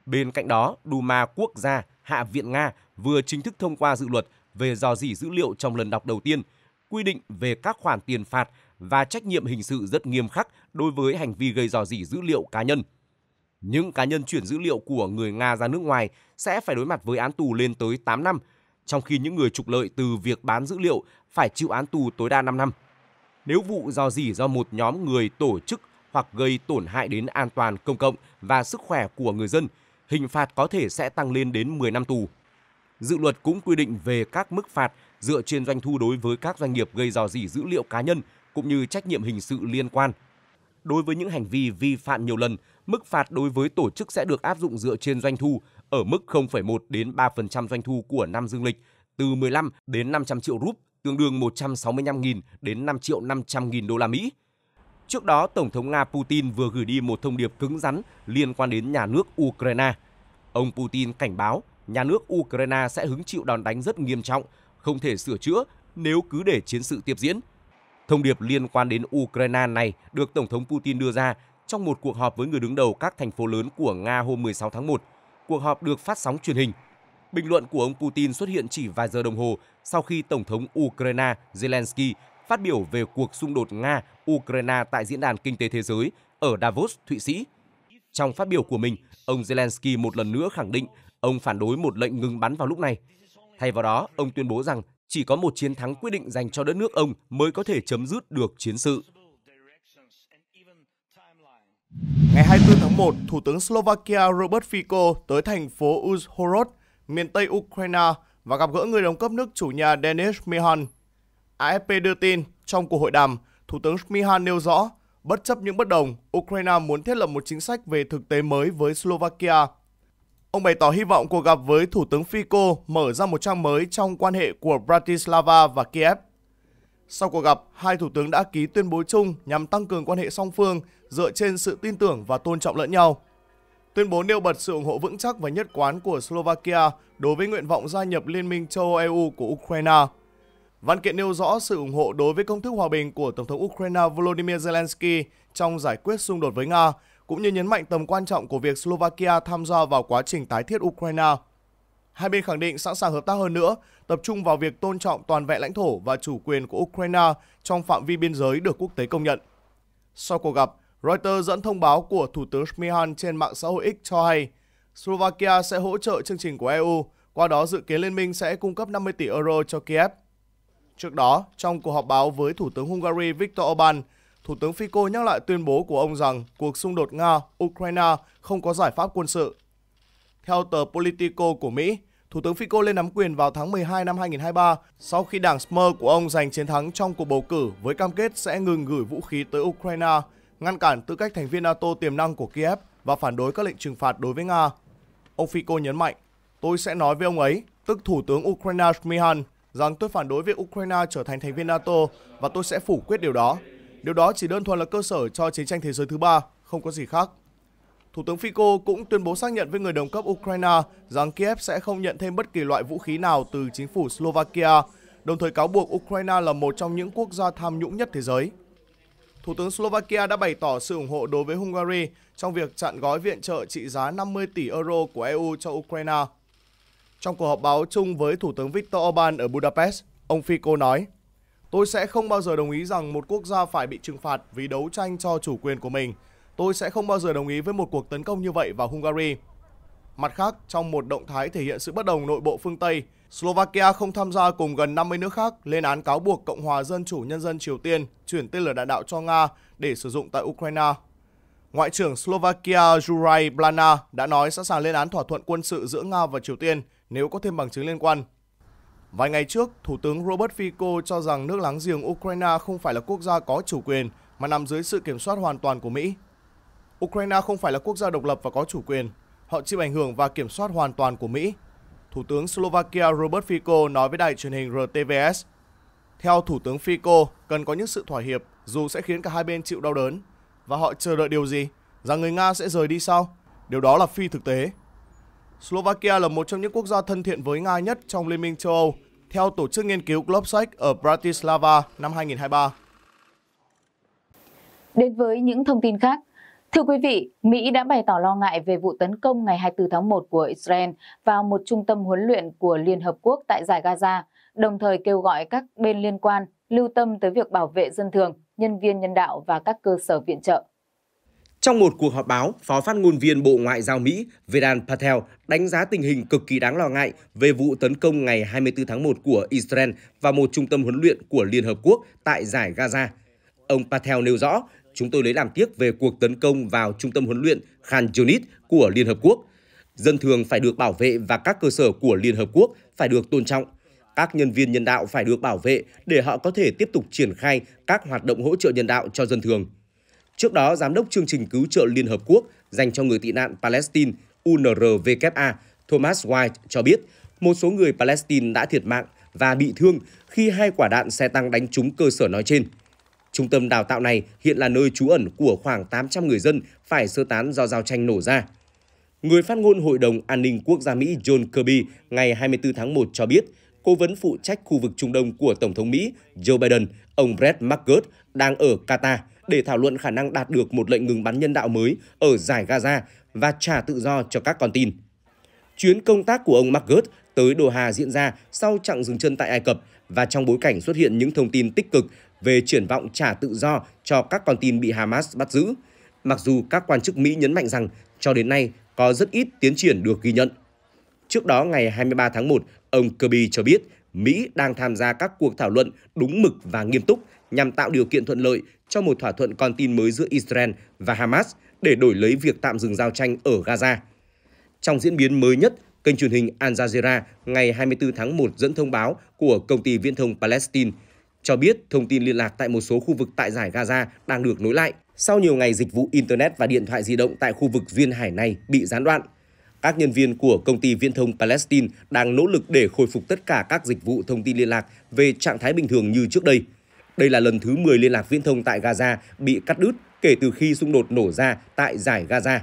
Bên cạnh đó, Duma Quốc gia Hạ viện Nga vừa chính thức thông qua dự luật về dò dỉ dữ liệu trong lần đọc đầu tiên, quy định về các khoản tiền phạt và trách nhiệm hình sự rất nghiêm khắc đối với hành vi gây dò dỉ dữ liệu cá nhân. Những cá nhân chuyển dữ liệu của người Nga ra nước ngoài sẽ phải đối mặt với án tù lên tới 8 năm, trong khi những người trục lợi từ việc bán dữ liệu phải chịu án tù tối đa 5 năm. Nếu vụ do dỉ do một nhóm người tổ chức hoặc gây tổn hại đến an toàn công cộng và sức khỏe của người dân, hình phạt có thể sẽ tăng lên đến 10 năm tù. Dự luật cũng quy định về các mức phạt dựa trên doanh thu đối với các doanh nghiệp gây dò dỉ dữ liệu cá nhân cũng như trách nhiệm hình sự liên quan. Đối với những hành vi vi phạm nhiều lần, mức phạt đối với tổ chức sẽ được áp dụng dựa trên doanh thu ở mức 0,1 đến 3% doanh thu của năm dương lịch, từ 15 đến 500 triệu rúp, tương đương 165.000 đến 5 triệu 500.000 đô la Mỹ. Trước đó, Tổng thống Nga Putin vừa gửi đi một thông điệp cứng rắn liên quan đến nhà nước Ukraine. Ông Putin cảnh báo nhà nước Ukraine sẽ hứng chịu đòn đánh rất nghiêm trọng, không thể sửa chữa nếu cứ để chiến sự tiếp diễn. Thông điệp liên quan đến Ukraine này được Tổng thống Putin đưa ra trong một cuộc họp với người đứng đầu các thành phố lớn của Nga hôm 16 tháng 1. Cuộc họp được phát sóng truyền hình. Bình luận của ông Putin xuất hiện chỉ vài giờ đồng hồ sau khi Tổng thống Ukraine Zelensky phát biểu về cuộc xung đột Nga-Ukraine tại Diễn đàn Kinh tế Thế giới ở Davos, Thụy Sĩ. Trong phát biểu của mình, ông Zelensky một lần nữa khẳng định ông phản đối một lệnh ngừng bắn vào lúc này. Thay vào đó, ông tuyên bố rằng chỉ có một chiến thắng quyết định dành cho đất nước ông mới có thể chấm dứt được chiến sự. Ngày 24 tháng 1, Thủ tướng Slovakia Robert Fico tới thành phố Uzhhorod, miền Tây Ukraine và gặp gỡ người đồng cấp nước chủ nhà Denis Mihal. AFP đưa tin, trong cuộc hội đàm, Thủ tướng Mihal nêu rõ, bất chấp những bất đồng, Ukraine muốn thiết lập một chính sách về thực tế mới với Slovakia. Ông bày tỏ hy vọng cuộc gặp với Thủ tướng Fico mở ra một trang mới trong quan hệ của Bratislava và Kiev. Sau cuộc gặp, hai thủ tướng đã ký tuyên bố chung nhằm tăng cường quan hệ song phương dựa trên sự tin tưởng và tôn trọng lẫn nhau. Tuyên bố nêu bật sự ủng hộ vững chắc và nhất quán của Slovakia đối với nguyện vọng gia nhập Liên minh châu Âu EU của Ukraine. Văn kiện nêu rõ sự ủng hộ đối với công thức hòa bình của Tổng thống Ukraine Volodymyr Zelensky trong giải quyết xung đột với Nga, cũng như nhấn mạnh tầm quan trọng của việc Slovakia tham gia vào quá trình tái thiết Ukraine. Hai bên khẳng định sẵn sàng hợp tác hơn nữa, tập trung vào việc tôn trọng toàn vẹn lãnh thổ và chủ quyền của Ukraine trong phạm vi biên giới được quốc tế công nhận. Sau cuộc gặp, Reuters dẫn thông báo của Thủ tướng Mihan trên mạng xã hội X cho hay, Slovakia sẽ hỗ trợ chương trình của EU, qua đó dự kiến liên minh sẽ cung cấp 50 tỷ euro cho Kiev. Trước đó, trong cuộc họp báo với Thủ tướng Hungary Viktor Orbán, Thủ tướng Fico nhắc lại tuyên bố của ông rằng cuộc xung đột Nga-Ukraine không có giải pháp quân sự. Theo tờ Politico của Mỹ, Thủ tướng Fico lên nắm quyền vào tháng 12 năm 2023 sau khi đảng Smer của ông giành chiến thắng trong cuộc bầu cử với cam kết sẽ ngừng gửi vũ khí tới Ukraine ngăn cản tư cách thành viên NATO tiềm năng của Kiev và phản đối các lệnh trừng phạt đối với Nga. Ông Fico nhấn mạnh, tôi sẽ nói với ông ấy, tức Thủ tướng Ukraine Mihan, rằng tôi phản đối việc Ukraine trở thành thành viên NATO và tôi sẽ phủ quyết điều đó. Điều đó chỉ đơn thuần là cơ sở cho chiến tranh thế giới thứ ba, không có gì khác. Thủ tướng Fico cũng tuyên bố xác nhận với người đồng cấp Ukraine rằng Kiev sẽ không nhận thêm bất kỳ loại vũ khí nào từ chính phủ Slovakia, đồng thời cáo buộc Ukraine là một trong những quốc gia tham nhũng nhất thế giới. Thủ tướng Slovakia đã bày tỏ sự ủng hộ đối với Hungary trong việc chặn gói viện trợ trị giá 50 tỷ euro của EU cho Ukraine. Trong cuộc họp báo chung với Thủ tướng Viktor Orbán ở Budapest, ông Fico nói, Tôi sẽ không bao giờ đồng ý rằng một quốc gia phải bị trừng phạt vì đấu tranh cho chủ quyền của mình. Tôi sẽ không bao giờ đồng ý với một cuộc tấn công như vậy vào Hungary. Mặt khác, trong một động thái thể hiện sự bất đồng nội bộ phương Tây, Slovakia không tham gia cùng gần 50 nước khác lên án cáo buộc Cộng hòa Dân chủ Nhân dân Triều Tiên chuyển tên lửa đạn đạo cho Nga để sử dụng tại Ukraine. Ngoại trưởng Slovakia Juraj Blana đã nói sẵn sàng lên án thỏa thuận quân sự giữa Nga và Triều Tiên nếu có thêm bằng chứng liên quan. Vài ngày trước, Thủ tướng Robert Fico cho rằng nước láng giềng Ukraine không phải là quốc gia có chủ quyền mà nằm dưới sự kiểm soát hoàn toàn của Mỹ. Ukraine không phải là quốc gia độc lập và có chủ quyền, họ chịu ảnh hưởng và kiểm soát hoàn toàn của Mỹ, Thủ tướng Slovakia Robert Fico nói với đài truyền hình RTVS. Theo Thủ tướng Fico, cần có những sự thỏa hiệp dù sẽ khiến cả hai bên chịu đau đớn. Và họ chờ đợi điều gì? Rằng người Nga sẽ rời đi sau? Điều đó là phi thực tế. Slovakia là một trong những quốc gia thân thiện với Nga nhất trong Liên minh châu Âu, theo tổ chức nghiên cứu Globsec ở Bratislava năm 2023. Đến với những thông tin khác, Thưa quý vị, Mỹ đã bày tỏ lo ngại về vụ tấn công ngày 24 tháng 1 của Israel vào một trung tâm huấn luyện của Liên Hợp Quốc tại giải Gaza, đồng thời kêu gọi các bên liên quan lưu tâm tới việc bảo vệ dân thường, nhân viên nhân đạo và các cơ sở viện trợ. Trong một cuộc họp báo, phó phát ngôn viên Bộ Ngoại giao Mỹ Vedant Patel đánh giá tình hình cực kỳ đáng lo ngại về vụ tấn công ngày 24 tháng 1 của Israel vào một trung tâm huấn luyện của Liên Hợp Quốc tại giải Gaza. Ông Patel nêu rõ, chúng tôi lấy làm tiếc về cuộc tấn công vào trung tâm huấn luyện Khan Yunis của Liên Hợp Quốc. Dân thường phải được bảo vệ và các cơ sở của Liên Hợp Quốc phải được tôn trọng. Các nhân viên nhân đạo phải được bảo vệ để họ có thể tiếp tục triển khai các hoạt động hỗ trợ nhân đạo cho dân thường. Trước đó, Giám đốc chương trình cứu trợ Liên Hợp Quốc dành cho người tị nạn Palestine UNRWA Thomas White cho biết một số người Palestine đã thiệt mạng và bị thương khi hai quả đạn xe tăng đánh trúng cơ sở nói trên. Trung tâm đào tạo này hiện là nơi trú ẩn của khoảng 800 người dân phải sơ tán do giao tranh nổ ra. Người phát ngôn Hội đồng An ninh Quốc gia Mỹ John Kirby ngày 24 tháng 1 cho biết, cố vấn phụ trách khu vực Trung Đông của Tổng thống Mỹ Joe Biden, ông Brett McGurk, đang ở Qatar để thảo luận khả năng đạt được một lệnh ngừng bắn nhân đạo mới ở giải Gaza và trả tự do cho các con tin. Chuyến công tác của ông McGurk tới Doha diễn ra sau chặng dừng chân tại Ai Cập và trong bối cảnh xuất hiện những thông tin tích cực về triển vọng trả tự do cho các con tin bị Hamas bắt giữ, mặc dù các quan chức Mỹ nhấn mạnh rằng cho đến nay có rất ít tiến triển được ghi nhận. Trước đó ngày 23 tháng 1, ông Kirby cho biết Mỹ đang tham gia các cuộc thảo luận đúng mực và nghiêm túc nhằm tạo điều kiện thuận lợi cho một thỏa thuận con tin mới giữa Israel và Hamas để đổi lấy việc tạm dừng giao tranh ở Gaza. Trong diễn biến mới nhất, kênh truyền hình Al Jazeera ngày 24 tháng 1 dẫn thông báo của công ty viễn thông Palestine – cho biết thông tin liên lạc tại một số khu vực tại giải Gaza đang được nối lại sau nhiều ngày dịch vụ Internet và điện thoại di động tại khu vực duyên hải này bị gián đoạn. Các nhân viên của công ty viễn thông Palestine đang nỗ lực để khôi phục tất cả các dịch vụ thông tin liên lạc về trạng thái bình thường như trước đây. Đây là lần thứ 10 liên lạc viễn thông tại Gaza bị cắt đứt kể từ khi xung đột nổ ra tại giải Gaza.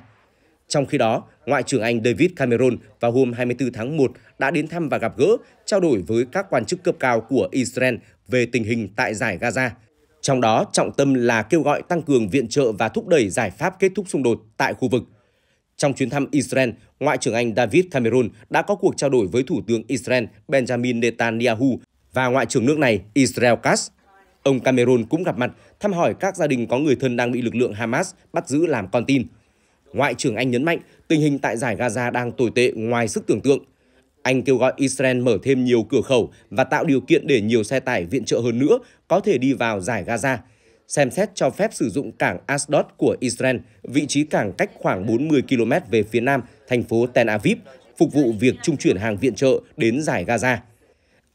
Trong khi đó, Ngoại trưởng Anh David Cameron vào hôm 24 tháng 1 đã đến thăm và gặp gỡ, trao đổi với các quan chức cấp cao của Israel về tình hình tại giải Gaza. Trong đó, trọng tâm là kêu gọi tăng cường viện trợ và thúc đẩy giải pháp kết thúc xung đột tại khu vực. Trong chuyến thăm Israel, Ngoại trưởng Anh David Cameron đã có cuộc trao đổi với Thủ tướng Israel Benjamin Netanyahu và Ngoại trưởng nước này Israel Katz. Ông Cameron cũng gặp mặt thăm hỏi các gia đình có người thân đang bị lực lượng Hamas bắt giữ làm con tin. Ngoại trưởng Anh nhấn mạnh tình hình tại giải Gaza đang tồi tệ ngoài sức tưởng tượng – anh kêu gọi Israel mở thêm nhiều cửa khẩu và tạo điều kiện để nhiều xe tải viện trợ hơn nữa có thể đi vào giải Gaza, xem xét cho phép sử dụng cảng Asdod của Israel, vị trí cảng cách khoảng 40 km về phía nam thành phố Tel Aviv, phục vụ việc trung chuyển hàng viện trợ đến giải Gaza.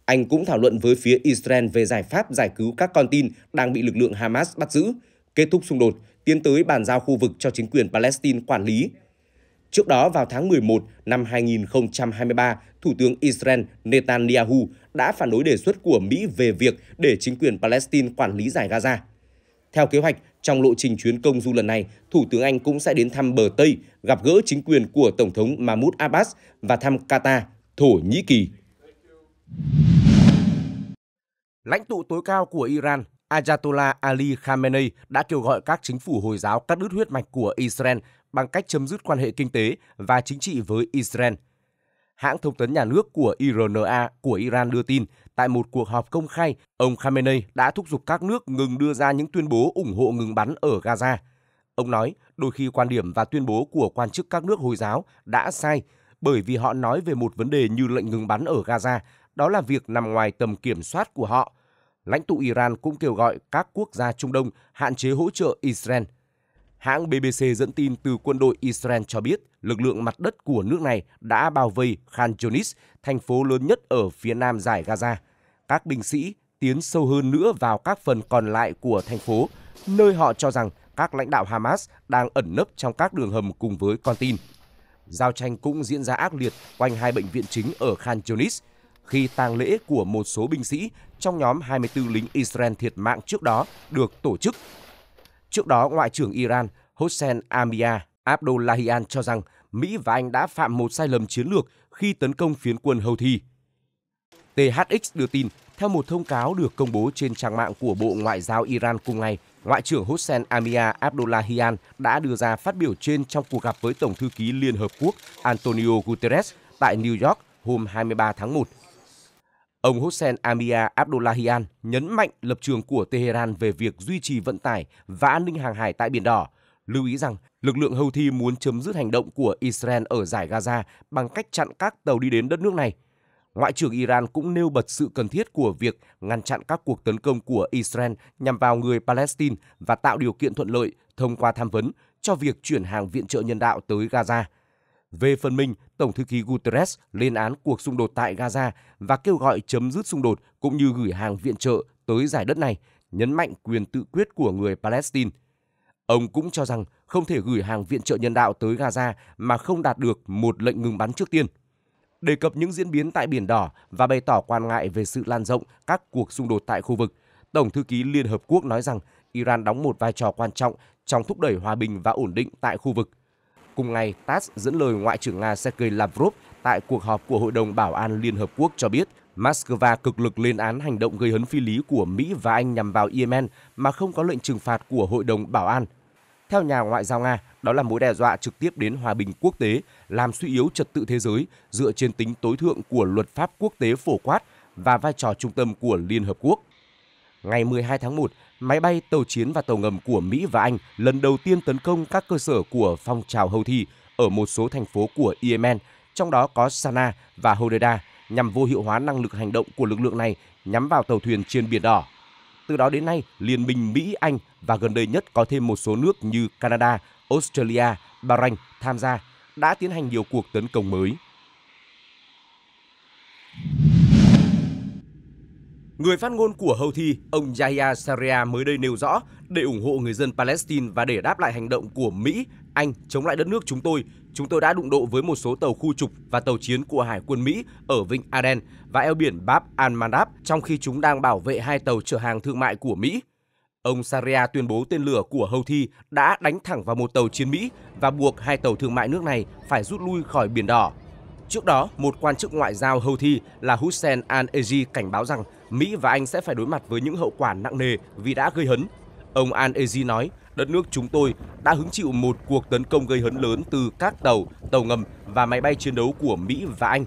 Anh cũng thảo luận với phía Israel về giải pháp giải cứu các con tin đang bị lực lượng Hamas bắt giữ, kết thúc xung đột, tiến tới bàn giao khu vực cho chính quyền Palestine quản lý. Trước đó vào tháng 11 năm 2023, Thủ tướng Israel Netanyahu đã phản đối đề xuất của Mỹ về việc để chính quyền Palestine quản lý giải Gaza. Theo kế hoạch, trong lộ trình chuyến công du lần này, Thủ tướng Anh cũng sẽ đến thăm bờ Tây, gặp gỡ chính quyền của Tổng thống Mahmoud Abbas và thăm Qatar, Thổ Nhĩ Kỳ. Lãnh tụ tối cao của Iran Ayatollah Ali Khamenei đã kêu gọi các chính phủ Hồi giáo cắt đứt huyết mạch của Israel bằng cách chấm dứt quan hệ kinh tế và chính trị với Israel – hãng thông tấn nhà nước của IRNA của Iran đưa tin, tại một cuộc họp công khai, ông Khamenei đã thúc giục các nước ngừng đưa ra những tuyên bố ủng hộ ngừng bắn ở Gaza. Ông nói, đôi khi quan điểm và tuyên bố của quan chức các nước Hồi giáo đã sai bởi vì họ nói về một vấn đề như lệnh ngừng bắn ở Gaza, đó là việc nằm ngoài tầm kiểm soát của họ. Lãnh tụ Iran cũng kêu gọi các quốc gia Trung Đông hạn chế hỗ trợ Israel – Hãng BBC dẫn tin từ quân đội Israel cho biết lực lượng mặt đất của nước này đã bao vây Khan Yunis, thành phố lớn nhất ở phía nam giải Gaza. Các binh sĩ tiến sâu hơn nữa vào các phần còn lại của thành phố, nơi họ cho rằng các lãnh đạo Hamas đang ẩn nấp trong các đường hầm cùng với con tin. Giao tranh cũng diễn ra ác liệt quanh hai bệnh viện chính ở Khan Yunis, khi tang lễ của một số binh sĩ trong nhóm 24 lính Israel thiệt mạng trước đó được tổ chức Trước đó, Ngoại trưởng Iran Hossein Amia Abdullahian cho rằng Mỹ và Anh đã phạm một sai lầm chiến lược khi tấn công phiến quân Houthi. THX đưa tin, theo một thông cáo được công bố trên trang mạng của Bộ Ngoại giao Iran cùng ngày, Ngoại trưởng Hossein Amia Abdullahian đã đưa ra phát biểu trên trong cuộc gặp với Tổng thư ký Liên Hợp Quốc Antonio Guterres tại New York hôm 23 tháng 1. Ông Hossein Amia Abdullahian nhấn mạnh lập trường của Tehran về việc duy trì vận tải và an ninh hàng hải tại Biển Đỏ, lưu ý rằng lực lượng Houthi muốn chấm dứt hành động của Israel ở giải Gaza bằng cách chặn các tàu đi đến đất nước này. Ngoại trưởng Iran cũng nêu bật sự cần thiết của việc ngăn chặn các cuộc tấn công của Israel nhằm vào người Palestine và tạo điều kiện thuận lợi thông qua tham vấn cho việc chuyển hàng viện trợ nhân đạo tới Gaza. Về phần mình, Tổng thư ký Guterres lên án cuộc xung đột tại Gaza và kêu gọi chấm dứt xung đột cũng như gửi hàng viện trợ tới giải đất này, nhấn mạnh quyền tự quyết của người Palestine. Ông cũng cho rằng không thể gửi hàng viện trợ nhân đạo tới Gaza mà không đạt được một lệnh ngừng bắn trước tiên. Đề cập những diễn biến tại Biển Đỏ và bày tỏ quan ngại về sự lan rộng các cuộc xung đột tại khu vực, Tổng thư ký Liên Hợp Quốc nói rằng Iran đóng một vai trò quan trọng trong thúc đẩy hòa bình và ổn định tại khu vực – Cùng ngày, TASS dẫn lời Ngoại trưởng Nga Sergei Lavrov tại cuộc họp của Hội đồng Bảo an Liên Hợp Quốc cho biết Moscow cực lực lên án hành động gây hấn phi lý của Mỹ và Anh nhằm vào Yemen mà không có lệnh trừng phạt của Hội đồng Bảo an. Theo nhà ngoại giao Nga, đó là mối đe dọa trực tiếp đến hòa bình quốc tế, làm suy yếu trật tự thế giới dựa trên tính tối thượng của luật pháp quốc tế phổ quát và vai trò trung tâm của Liên Hợp Quốc. Ngày 12 tháng 1, máy bay, tàu chiến và tàu ngầm của Mỹ và Anh lần đầu tiên tấn công các cơ sở của phong trào Houthi ở một số thành phố của Yemen, trong đó có Sana và Hodeida, nhằm vô hiệu hóa năng lực hành động của lực lượng này nhắm vào tàu thuyền trên Biển Đỏ. Từ đó đến nay, Liên minh Mỹ, Anh và gần đây nhất có thêm một số nước như Canada, Australia, Bahrain tham gia đã tiến hành nhiều cuộc tấn công mới. Người phát ngôn của Houthi, ông Yahya Saria mới đây nêu rõ, để ủng hộ người dân Palestine và để đáp lại hành động của Mỹ, Anh chống lại đất nước chúng tôi, chúng tôi đã đụng độ với một số tàu khu trục và tàu chiến của Hải quân Mỹ ở Vịnh Aden và eo biển Bab al-Mandab trong khi chúng đang bảo vệ hai tàu chở hàng thương mại của Mỹ. Ông Saria tuyên bố tên lửa của Houthi đã đánh thẳng vào một tàu chiến Mỹ và buộc hai tàu thương mại nước này phải rút lui khỏi Biển Đỏ. Trước đó, một quan chức ngoại giao Houthi là Hussein al-Eji cảnh báo rằng Mỹ và Anh sẽ phải đối mặt với những hậu quả nặng nề vì đã gây hấn. Ông Al-Ezi nói, đất nước chúng tôi đã hứng chịu một cuộc tấn công gây hấn lớn từ các tàu, tàu ngầm và máy bay chiến đấu của Mỹ và Anh.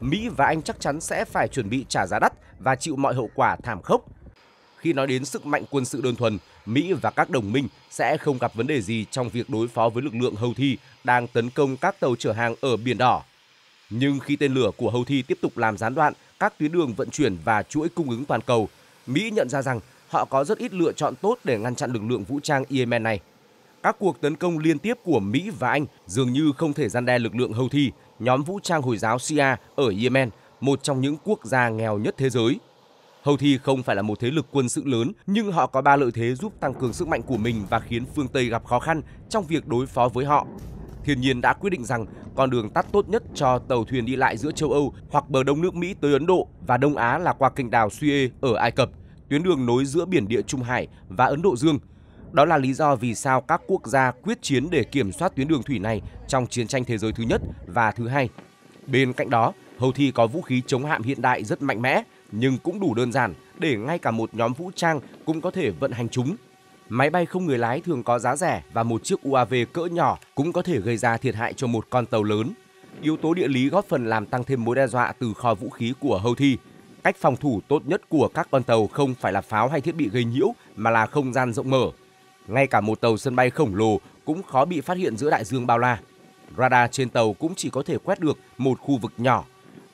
Mỹ và Anh chắc chắn sẽ phải chuẩn bị trả giá đắt và chịu mọi hậu quả thảm khốc. Khi nói đến sức mạnh quân sự đơn thuần, Mỹ và các đồng minh sẽ không gặp vấn đề gì trong việc đối phó với lực lượng hầu thi đang tấn công các tàu chở hàng ở Biển Đỏ. Nhưng khi tên lửa của hầu thi tiếp tục làm gián đoạn các tuyến đường vận chuyển và chuỗi cung ứng toàn cầu, Mỹ nhận ra rằng họ có rất ít lựa chọn tốt để ngăn chặn lực lượng vũ trang Yemen này. Các cuộc tấn công liên tiếp của Mỹ và Anh dường như không thể gian đe lực lượng hầu thi nhóm vũ trang Hồi giáo Shia ở Yemen, một trong những quốc gia nghèo nhất thế giới. Hầu thi không phải là một thế lực quân sự lớn, nhưng họ có ba lợi thế giúp tăng cường sức mạnh của mình và khiến phương Tây gặp khó khăn trong việc đối phó với họ thiên nhiên đã quyết định rằng con đường tắt tốt nhất cho tàu thuyền đi lại giữa châu Âu hoặc bờ đông nước Mỹ tới Ấn Độ và Đông Á là qua kênh đào Suez ở Ai Cập, tuyến đường nối giữa biển địa Trung Hải và Ấn Độ Dương. Đó là lý do vì sao các quốc gia quyết chiến để kiểm soát tuyến đường thủy này trong chiến tranh thế giới thứ nhất và thứ hai. Bên cạnh đó, hầu thi có vũ khí chống hạm hiện đại rất mạnh mẽ nhưng cũng đủ đơn giản để ngay cả một nhóm vũ trang cũng có thể vận hành chúng Máy bay không người lái thường có giá rẻ và một chiếc UAV cỡ nhỏ cũng có thể gây ra thiệt hại cho một con tàu lớn. Yếu tố địa lý góp phần làm tăng thêm mối đe dọa từ kho vũ khí của Houthi. Cách phòng thủ tốt nhất của các con tàu không phải là pháo hay thiết bị gây nhiễu mà là không gian rộng mở. Ngay cả một tàu sân bay khổng lồ cũng khó bị phát hiện giữa đại dương bao la. Radar trên tàu cũng chỉ có thể quét được một khu vực nhỏ.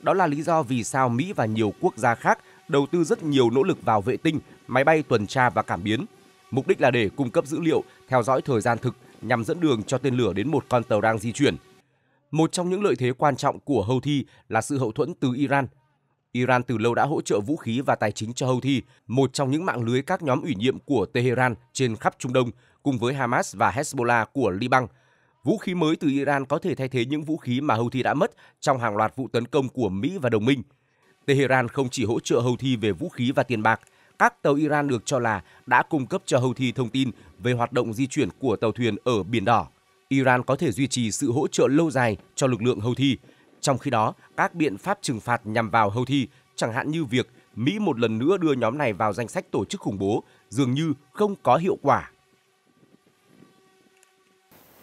Đó là lý do vì sao Mỹ và nhiều quốc gia khác đầu tư rất nhiều nỗ lực vào vệ tinh, máy bay tuần tra và cảm biến – mục đích là để cung cấp dữ liệu theo dõi thời gian thực nhằm dẫn đường cho tên lửa đến một con tàu đang di chuyển. Một trong những lợi thế quan trọng của Houthi là sự hậu thuẫn từ Iran. Iran từ lâu đã hỗ trợ vũ khí và tài chính cho Houthi, một trong những mạng lưới các nhóm ủy nhiệm của Tehran trên khắp Trung Đông, cùng với Hamas và Hezbollah của Liban. Vũ khí mới từ Iran có thể thay thế những vũ khí mà Houthi đã mất trong hàng loạt vụ tấn công của Mỹ và đồng minh. Tehran không chỉ hỗ trợ Houthi về vũ khí và tiền bạc – các tàu Iran được cho là đã cung cấp cho Houthi thông tin về hoạt động di chuyển của tàu thuyền ở Biển Đỏ. Iran có thể duy trì sự hỗ trợ lâu dài cho lực lượng Houthi. Trong khi đó, các biện pháp trừng phạt nhằm vào Houthi, chẳng hạn như việc Mỹ một lần nữa đưa nhóm này vào danh sách tổ chức khủng bố, dường như không có hiệu quả.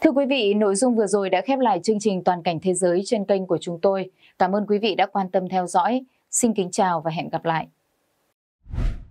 Thưa quý vị, nội dung vừa rồi đã khép lại chương trình Toàn cảnh Thế giới trên kênh của chúng tôi. Cảm ơn quý vị đã quan tâm theo dõi. Xin kính chào và hẹn gặp lại.